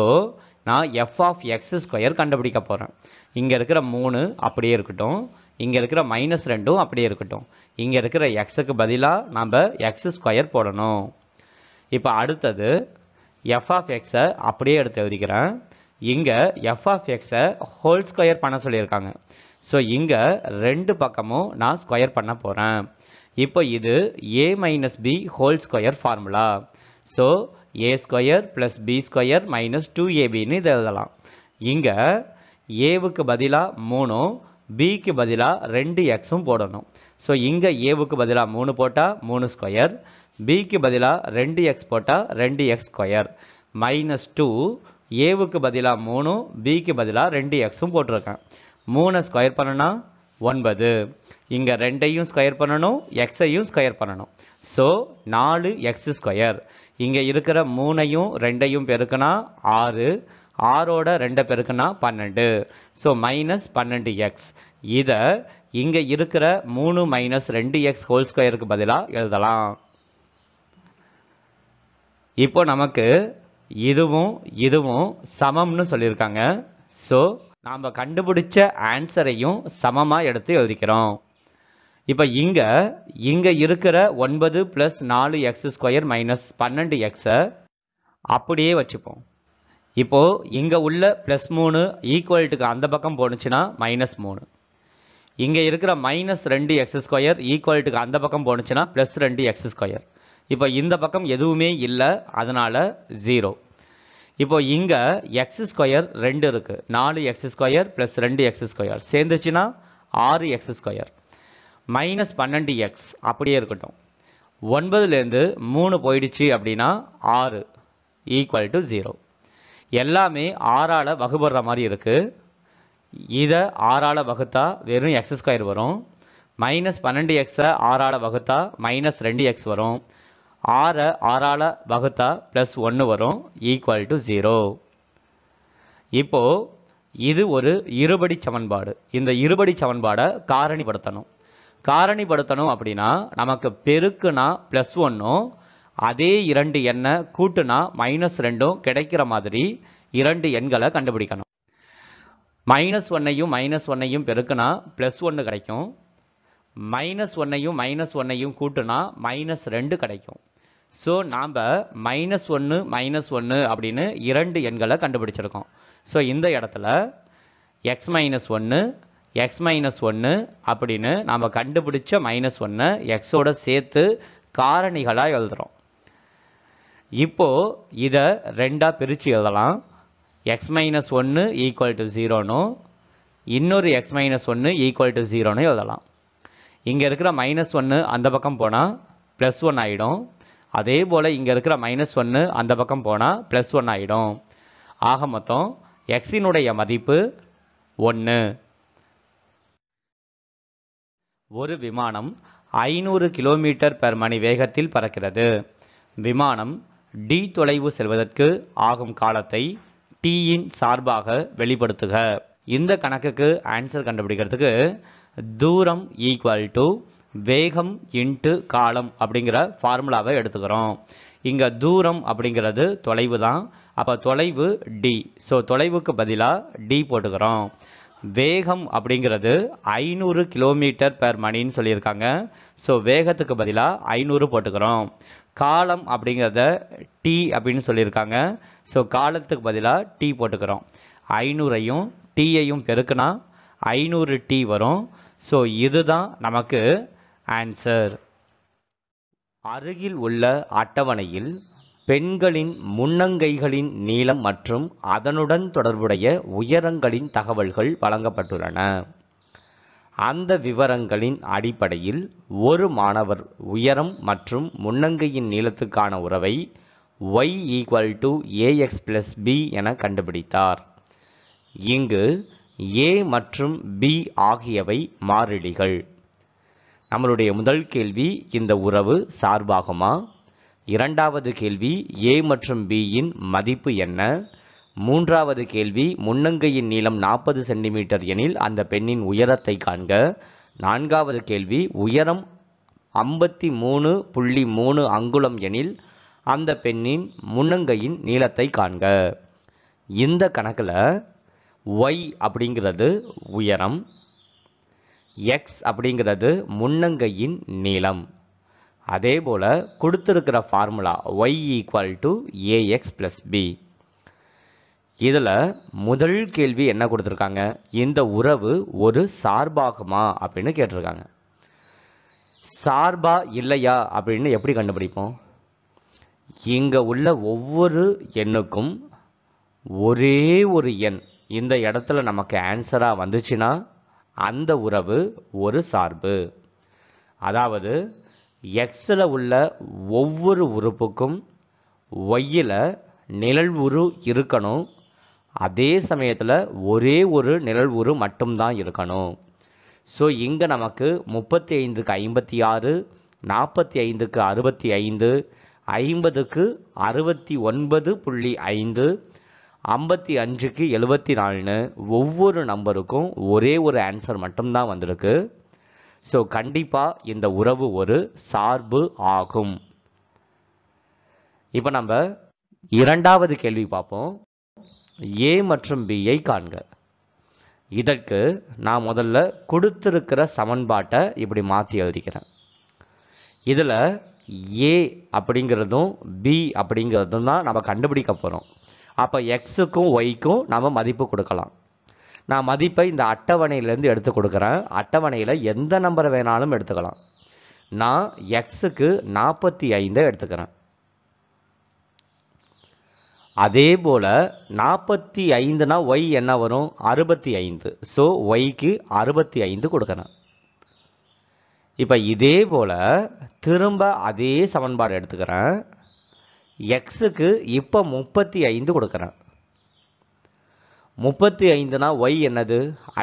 நான் f of x ஸ்கொயர் கண்டுபிடிக்க போகிறேன் இங்கே இருக்கிற மூணு அப்படியே இருக்கட்டும் இங்கே இருக்கிற மைனஸ் ரெண்டும் அப்படியே இருக்கட்டும் இங்கே இருக்கிற எக்ஸுக்கு பதிலாக நாம் எக்ஸ் ஸ்கொயர் போடணும் இப்போ அடுத்தது எஃப் ஆஃப் எக்ஸை அப்படியே எடுத்து எழுதிக்கிறேன் இங்கே எஃப் ஆஃப் எக்ஸை ஹோல் ஸ்கொயர் பண்ண சொல்லியிருக்காங்க ஸோ இங்கே ரெண்டு பக்கமும் நான் ஸ்கொயர் பண்ண போகிறேன் இப்போ இது ஏ minus B whole square formula so a square plus B square minus two ஏபின்னு இதை எழுதலாம் இங்கே ஏவுக்கு பதிலாக மூணும் பிக்கு பதிலாக ரெண்டு எக்ஸும் போடணும் ஸோ இங்கே ஏவுக்கு பதிலாக மூணு போட்டால் மூணு ஸ்கொயர் பிக்கு பதிலாக ரெண்டு எக்ஸ் போட்டால் ரெண்டு எக்ஸ் ஸ்கொயர் மைனஸ் டூ ஏவுக்கு பதிலாக மூணு பிக்கு பதிலாக ரெண்டு எக்ஸும் போட்டிருக்கேன் மூணு ஸ்கொயர் பண்ணணும் ஒன்பது இங்கே ரெண்டையும் ஸ்கொயர் பண்ணணும் எக்ஸையும் ஸ்கொயர் பண்ணணும் ஸோ நாலு எக்ஸ் ஸ்கொயர் இங்கே இருக்கிற மூணையும் ரெண்டையும் பெருக்கினா ஆறு ஆறோட ரெண்டை பெருக்குனா பன்னெண்டு ஸோ மைனஸ் பன்னெண்டு எக்ஸ் இதை இங்கே இருக்கிற மூணு மைனஸ் ரெண்டு எக்ஸ் ஹோல் ஸ்கொயருக்கு பதிலாக எழுதலாம் இப்போ நமக்கு இதுவும் இதுவும் சமம்னு சொல்லியிருக்காங்க ஸோ நாம் கண்டுபிடிச்ச ஆன்சரையும் சமமாக எடுத்து எழுதிக்கிறோம் இப்போ இங்கே இங்கே இருக்கிற ஒன்பது ப்ளஸ் நாலு எக்ஸ் ஸ்கொயர் மைனஸ் பன்னெண்டு எக்ஸை அப்படியே வச்சுப்போம் இப்போது இங்கே உள்ள ப்ளஸ் மூணு ஈக்குவல்ட்டுக்கு அந்த பக்கம் போணுச்சுன்னா மைனஸ் மூணு இங்கே இருக்கிற மைனஸ் ரெண்டு எக்ஸ் ஸ்கொயர் ஈக்குவல்ட்டுக்கு அந்த பக்கம் போனுச்சுன்னா ப்ளஸ் ரெண்டு எக்ஸ் ஸ்கொயர் இப்போ இந்த பக்கம் எதுவுமே இல்லை அதனால் ஜீரோ இப்போ இங்கே எக்ஸ் ஸ்கொயர் ரெண்டு இருக்குது நாலு எக்ஸ் ஸ்கொயர் ப்ளஸ் ரெண்டு எக்ஸ் ஸ்கொயர் சேர்ந்துச்சுன்னா ஆறு எக்ஸ் ஸ்கொயர் மைனஸ் பன்னெண்டு எக்ஸ் அப்படியே இருக்கட்டும் ஒன்பதுலேருந்து மூணு போயிடுச்சு அப்படின்னா ஆறு ஈக்குவல் டு ஜீரோ எல்லாமே ஆறால் வகுபடுற மாதிரி இருக்குது இதை ஆறால் வகுத்தா வெறும் எக்ஸ் ஸ்கொயர் வரும் மைனஸ் பன்னெண்டு எக்ஸை ஆறால் வகுத்தா மைனஸ் ரெண்டு எக்ஸ் வரும் ஆறை ஆறால் வகுத்தா ப்ளஸ் ஒன்று வரும் ஈக்குவல் டு ஜீரோ இப்போது இது ஒரு இருபடி சமன்பாடு இந்த இருபடி சமன்பாடை காரணிப்படுத்தணும் காரணிப்படுத்தணும் அப்படின்னா நமக்கு பெருக்குனா ப்ளஸ் ஒன்றும் அதே இரண்டு எண்ணை கூட்டுனா மைனஸ் ரெண்டும் கிடைக்கிற மாதிரி இரண்டு எண்களை கண்டுபிடிக்கணும் மைனஸ் ஒன்னையும் மைனஸ் ஒன்னையும் பெருக்கினா ப்ளஸ் ஒன்று கிடைக்கும் மைனஸ் ஒன்னையும் மைனஸ் ஒன்னையும் கூட்டுனா மைனஸ் ரெண்டு கிடைக்கும் ஸோ நாம் மைனஸ் ஒன்று மைனஸ் ஒன்று அப்படின்னு இரண்டு எண்களை கண்டுபிடிச்சிருக்கோம் ஸோ இந்த இடத்துல எக்ஸ் மைனஸ் ஒன்று எக்ஸ் மைனஸ் ஒன்று அப்படின்னு நாம் கண்டுபிடிச்ச மைனஸ் ஒன்று எக்ஸோட சேர்த்து காரணிகளாக எழுதுகிறோம் இப்போது இதை ரெண்டாக பிரித்து எழுதலாம் எக்ஸ் மைனஸ் ஒன்று ஈக்குவல் டு ஜீரோனும் இன்னொரு எக்ஸ் மைனஸ் ஒன்று ஈக்குவல் டு ஜீரோன்னு எழுதலாம் இங்கே இருக்கிற மைனஸ் ஒன்று அந்த பக்கம் போனால் ப்ளஸ் ஒன் ஆகிடும் அதே போல் இங்கே இருக்கிற மைனஸ் ஒன்று அந்த பக்கம் போனால் ப்ளஸ் ஒன் ஆகிடும் ஆக மொத்தம் எக்ஸினுடைய மதிப்பு ஒன்று ஒரு விமானம் ஐநூறு கிலோமீட்டர் பெர் மணி வேகத்தில் பறக்கிறது விமானம் டி தொலைவு செல்வதற்கு ஆகும் காலத்தை டியின் சார்பாக வெளிப்படுத்துக இந்த கணக்குக்கு ஆன்சர் கண்டுபிடிக்கிறதுக்கு தூரம் ஈக்குவல் டு வேகம் இன்ட்டு காலம் அப்படிங்கிற ஃபார்முலாவை எடுத்துக்கிறோம் இங்கே தூரம் அப்படிங்கிறது தொலைவு தான் அப்போ தொலைவு டி ஸோ தொலைவுக்கு பதிலாக டி போட்டுக்கிறோம் வேகம் அப்படிங்கிறது ஐநூறு கிலோமீட்டர் பெர் மணின்னு சொல்லியிருக்காங்க ஸோ வேகத்துக்கு பதிலாக ஐநூறு போட்டுக்கிறோம் காலம் அப்படிங்கிறத டி அப்படின்னு சொல்லியிருக்காங்க ஸோ காலத்துக்கு பதிலாக டி போட்டுக்கிறோம் ஐநூறையும் டீயையும் பெருக்குனா ஐநூறு டி வரும் ஸோ இதுதான் நமக்கு ஆன்சர் அருகில் உள்ள அட்டவணையில் பெண்களின் முன்னங்கைகளின் நீளம் மற்றும் அதனுடன் தொடர்புடைய உயரங்களின் தகவல்கள் வழங்கப்பட்டுள்ளன அந்த விவரங்களின் அடிப்படையில் ஒரு மாணவர் உயரம் மற்றும் முன்னங்கையின் நீளத்துக்கான உறவை y equal to a x plus b என கண்டுபிடித்தார் இங்கு ஏ மற்றும் பி ஆகியவை மாறிலிகள் நம்மளுடைய முதல் கேள்வி இந்த உறவு சார்பாகுமா இரண்டாவது கேள்வி ஏ மற்றும் யின் மதிப்பு என்ன மூன்றாவது கேள்வி முன்னங்கையின் நீளம் நாற்பது சென்டிமீட்டர் எனில் அந்த பெண்ணின் உயரத்தை காண்க நான்காவது கேள்வி உயரம் ஐம்பத்தி மூணு புள்ளி மூணு அங்குலம் எனில் அந்த பெண்ணின் முன்னங்கையின் நீளத்தை காண்க இந்த கணக்கில் ஒய் அப்படிங்கிறது உயரம் எக்ஸ் அப்படிங்கிறது முன்னங்கையின் நீளம் அதே போல் கொடுத்துருக்கிற formula y equal to a x plus b இதில் முதல் கேள்வி என்ன கொடுத்துருக்காங்க இந்த உறவு ஒரு சார்பாகுமா அப்படின்னு கேட்டிருக்காங்க சார்பா இல்லையா அப்படின்னு எப்படி கண்டுபிடிப்போம் இங்கே உள்ள ஒவ்வொரு எண்ணுக்கும் ஒரே ஒரு எண் இந்த இடத்துல நமக்கு ஆன்சராக வந்துச்சுன்னா அந்த உறவு ஒரு சார்பு அதாவது எக்ஸில் உள்ள ஒவ்வொரு உறுப்புக்கும் ஒய்யில் உரு இருக்கணும் அதே சமயத்தில் ஒரே ஒரு நிழல் உரு மட்டும்தான் இருக்கணும் ஸோ இங்கே நமக்கு முப்பத்தி ஐந்துக்கு ஐம்பத்தி ஆறு நாற்பத்தி ஐந்துக்கு அறுபத்தி ஐந்து ஐம்பதுக்கு அறுபத்தி ஒன்பது புள்ளி ஐந்து ஐம்பத்தி அஞ்சுக்கு எழுபத்தி நாலுன்னு ஒவ்வொரு நம்பருக்கும் ஒரே ஒரு ஆன்சர் மட்டும்தான் வந்திருக்கு ஸோ கண்டிப்பாக இந்த உறவு ஒரு சார்பு ஆகும் இப்போ நம்ம இரண்டாவது கேள்வி பார்ப்போம் ஏ மற்றும் பியை காண்க இதற்கு நான் முதல்ல கொடுத்துருக்கிற சமன்பாட்டை இப்படி மாற்றி எழுதிக்கிறேன் இதில் ஏ அப்படிங்கிறதும் பி அப்படிங்கிறதும் தான் நம்ம கண்டுபிடிக்க போகிறோம் அப்போ எக்ஸுக்கும் ஒய்க்கும் நம்ம மதிப்பு கொடுக்கலாம் நான் மதிப்பை இந்த அட்டவணையிலேருந்து எடுத்து கொடுக்குறேன் அட்டவணையில் எந்த நம்பர் வேணாலும் எடுத்துக்கலாம் நான் எக்ஸுக்கு நாற்பத்தி ஐந்தை எடுத்துக்கிறேன் அதே போல் நாற்பத்தி ஐந்துனா ஒய் என்ன வரும் அறுபத்தி ஐந்து ஸோ ஒய்க்கு அறுபத்தி ஐந்து கொடுக்கணும் இப்போ இதே போல் திரும்ப அதே சமன்பாடு எடுத்துக்கிறேன் எக்ஸுக்கு இப்போ முப்பத்தி ஐந்து கொடுக்குறேன் முப்பத்தி ஐந்துனா ஒய் என்னது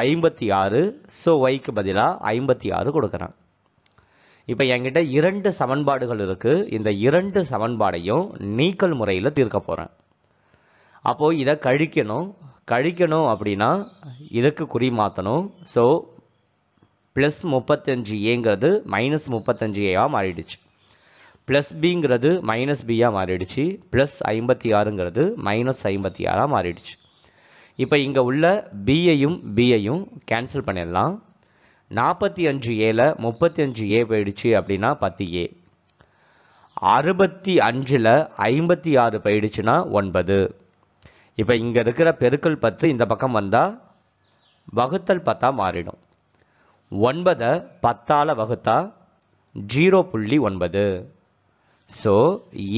ஐம்பத்தி ஆறு ஸோ ஒய்க்கு பதிலாக ஐம்பத்தி ஆறு கொடுக்குறேன் இப்போ என்கிட்ட இரண்டு சமன்பாடுகள் இருக்குது இந்த இரண்டு சமன்பாடையும் நீக்கல் முறையில் தீர்க்க போகிறேன் அப்போது இதை கழிக்கணும் கழிக்கணும் அப்படின்னா இதுக்கு குறி மாற்றணும் ஸோ ப்ளஸ் முப்பத்தஞ்சு ஏங்கிறது மைனஸ் முப்பத்தஞ்சு ஏவாக மாறிடுச்சு ப்ளஸ் பிங்கிறது மைனஸ் பியாக மாறிடுச்சு ப்ளஸ் ஐம்பத்தி ஆறுங்கிறது மைனஸ் ஐம்பத்தி ஆறாக மாறிடுச்சு இப்போ இங்கே உள்ள பியையும் பியையும் கேன்சல் பண்ணிடலாம் நாற்பத்தி அஞ்சு ஏல முப்பத்தி அஞ்சு ஏ போயிடுச்சு அப்படின்னா பத்து ஏ அறுபத்தி அஞ்சில் ஐம்பத்தி ஆறு போயிடுச்சுன்னா ஒன்பது இப்போ இங்கே இருக்கிற பெருக்கல் பத்து இந்த பக்கம் வந்தால் வகுத்தல் பத்தாக மாறிடும் ஒன்பதை பத்தால் வகுத்தா ஜீரோ புள்ளி ஒன்பது ஸோ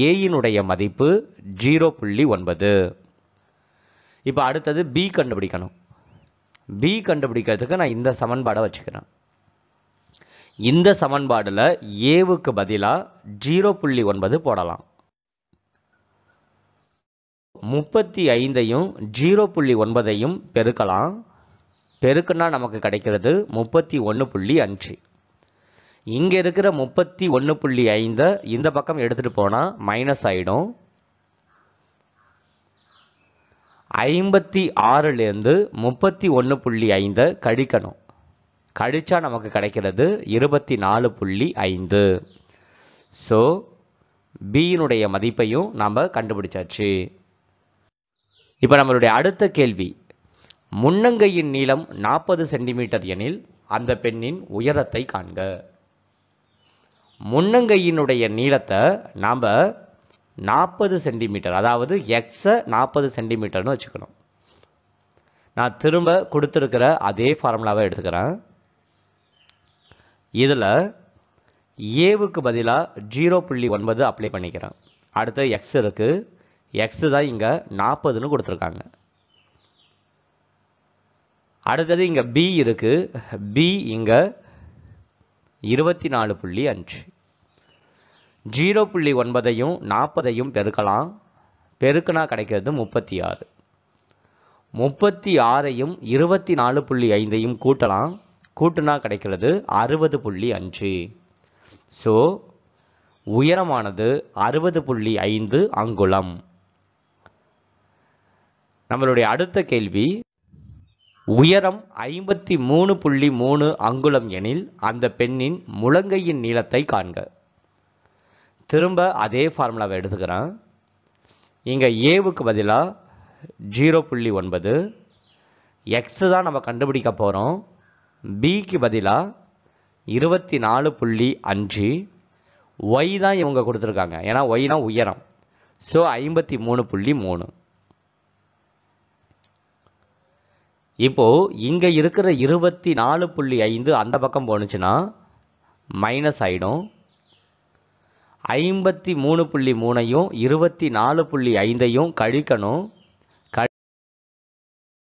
ஏயினுடைய மதிப்பு ஜீரோ புள்ளி ஒன்பது இப்போ அடுத்தது பி கண்டுபிடிக்கணும் பி கண்டுபிடிக்கிறதுக்கு நான் இந்த சமன்பாடை வச்சுக்கிறேன் இந்த சமன்பாடில் ஏவுக்கு பதிலாக ஜீரோ புள்ளி ஒன்பது போடலாம் முப்பத்தி ஐந்தையும் ஜீரோ புள்ளி ஒன்பதையும் பெருக்கலாம் பெருக்குன்னா நமக்கு கிடைக்கிறது முப்பத்தி ஒன்று புள்ளி அஞ்சு இங்கே இருக்கிற முப்பத்தி ஒன்று புள்ளி ஐந்தை இந்த பக்கம் எடுத்துகிட்டு போனால் மைனஸ் ஆகிடும் ஐம்பத்தி ஆறுலேருந்து முப்பத்தி ஒன்று புள்ளி ஐந்தை கழிக்கணும் கழிச்சா நமக்கு கிடைக்கிறது இருபத்தி நாலு புள்ளி ஐந்து ஸோ பியினுடைய மதிப்பையும் நாம் கண்டுபிடிச்சாச்சு இப்போ நம்மளுடைய அடுத்த கேள்வி முன்னங்கையின் நீளம் நாற்பது சென்டிமீட்டர் எனில் அந்த பெண்ணின் உயரத்தை காண்க முன்னங்கையினுடைய நீளத்தை நாம் நாற்பது சென்டிமீட்டர் அதாவது எக்ஸை நாற்பது சென்டிமீட்டர்னு வச்சுக்கணும் நான் திரும்ப கொடுத்துருக்கிற அதே ஃபார்முலாவை எடுத்துக்கிறேன் இதில் ஏவுக்கு பதிலாக ஜீரோ புள்ளி ஒன்பது அப்ளை பண்ணிக்கிறேன் அடுத்து எக்ஸ் இருக்குது எக்ஸ் தான் இங்கே நாற்பதுன்னு கொடுத்துருக்காங்க அடுத்தது இங்கே பி இருக்குது பி இங்கே இருபத்தி நாலு புள்ளி அஞ்சு ஜீரோ புள்ளி ஒன்பதையும் நாற்பதையும் பெருக்கலாம் பெருக்குனா கிடைக்கிறது முப்பத்தி ஆறு முப்பத்தி ஆறையும் இருபத்தி நாலு புள்ளி ஐந்தையும் கூட்டலாம் கூட்டுனா கிடைக்கிறது அறுபது புள்ளி அஞ்சு ஸோ உயரமானது அறுபது புள்ளி ஐந்து அங்குலம் நம்மளுடைய அடுத்த கேள்வி உயரம் ஐம்பத்தி மூணு புள்ளி மூணு அங்குலம் எனில் அந்த பெண்ணின் முழங்கையின் நீளத்தை காண்க திரும்ப அதே ஃபார்முலாவை எடுத்துக்கிறேன் இங்கே ஏவுக்கு பதிலாக ஜீரோ புள்ளி ஒன்பது எக்ஸ் தான் நம்ம கண்டுபிடிக்க போகிறோம் பிக்கு பதிலாக இருபத்தி நாலு புள்ளி அஞ்சு ஒய் தான் இவங்க கொடுத்துருக்காங்க ஏன்னா ஒய்னா உயரம் ஸோ ஐம்பத்தி மூணு புள்ளி மூணு இப்போது இங்கே இருக்கிற இருபத்தி நாலு புள்ளி ஐந்து அந்த பக்கம் போணுச்சுன்னா மைனஸ் ஆகிடும் ஐம்பத்தி மூணு புள்ளி மூணையும் இருபத்தி நாலு புள்ளி ஐந்தையும் கழிக்கணும்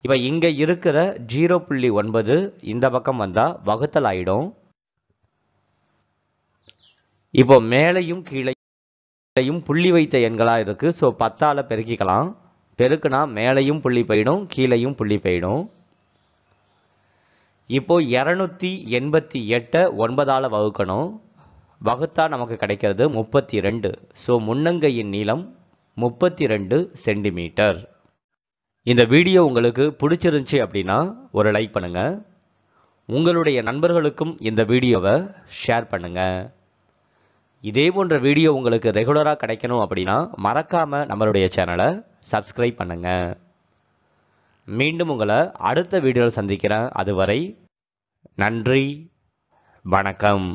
இப்போ இங்கே இருக்கிற ஜீரோ புள்ளி ஒன்பது இந்த பக்கம் வந்தால் வகுத்தல் ஆகிடும் இப்போ மேலையும் கீழே புள்ளி வைத்த எண்களாக இருக்குது ஸோ பத்தால் பெருக்கிக்கலாம் பெருக்குனா மேலையும் புள்ளி போயிடும் கீழையும் புள்ளி போயிடும் இப்போது இரநூத்தி எண்பத்தி எட்டை ஒன்பதால் வகுக்கணும் வகுத்தா நமக்கு கிடைக்கிறது முப்பத்தி ரெண்டு ஸோ முன்னங்கையின் நீளம் முப்பத்தி ரெண்டு சென்டிமீட்டர் இந்த வீடியோ உங்களுக்கு பிடிச்சிருந்துச்சி அப்படின்னா ஒரு லைக் பண்ணுங்கள் உங்களுடைய நண்பர்களுக்கும் இந்த வீடியோவை ஷேர் பண்ணுங்கள் இதே போன்ற வீடியோ உங்களுக்கு ரெகுலராக கிடைக்கணும் அப்படின்னா மறக்காமல் நம்மளுடைய சேனலை சப்ஸ்கிரைப் பண்ணுங்கள் மீண்டும் உங்களை அடுத்த வீடியோவில் சந்திக்கிறேன் அதுவரை நன்றி வணக்கம்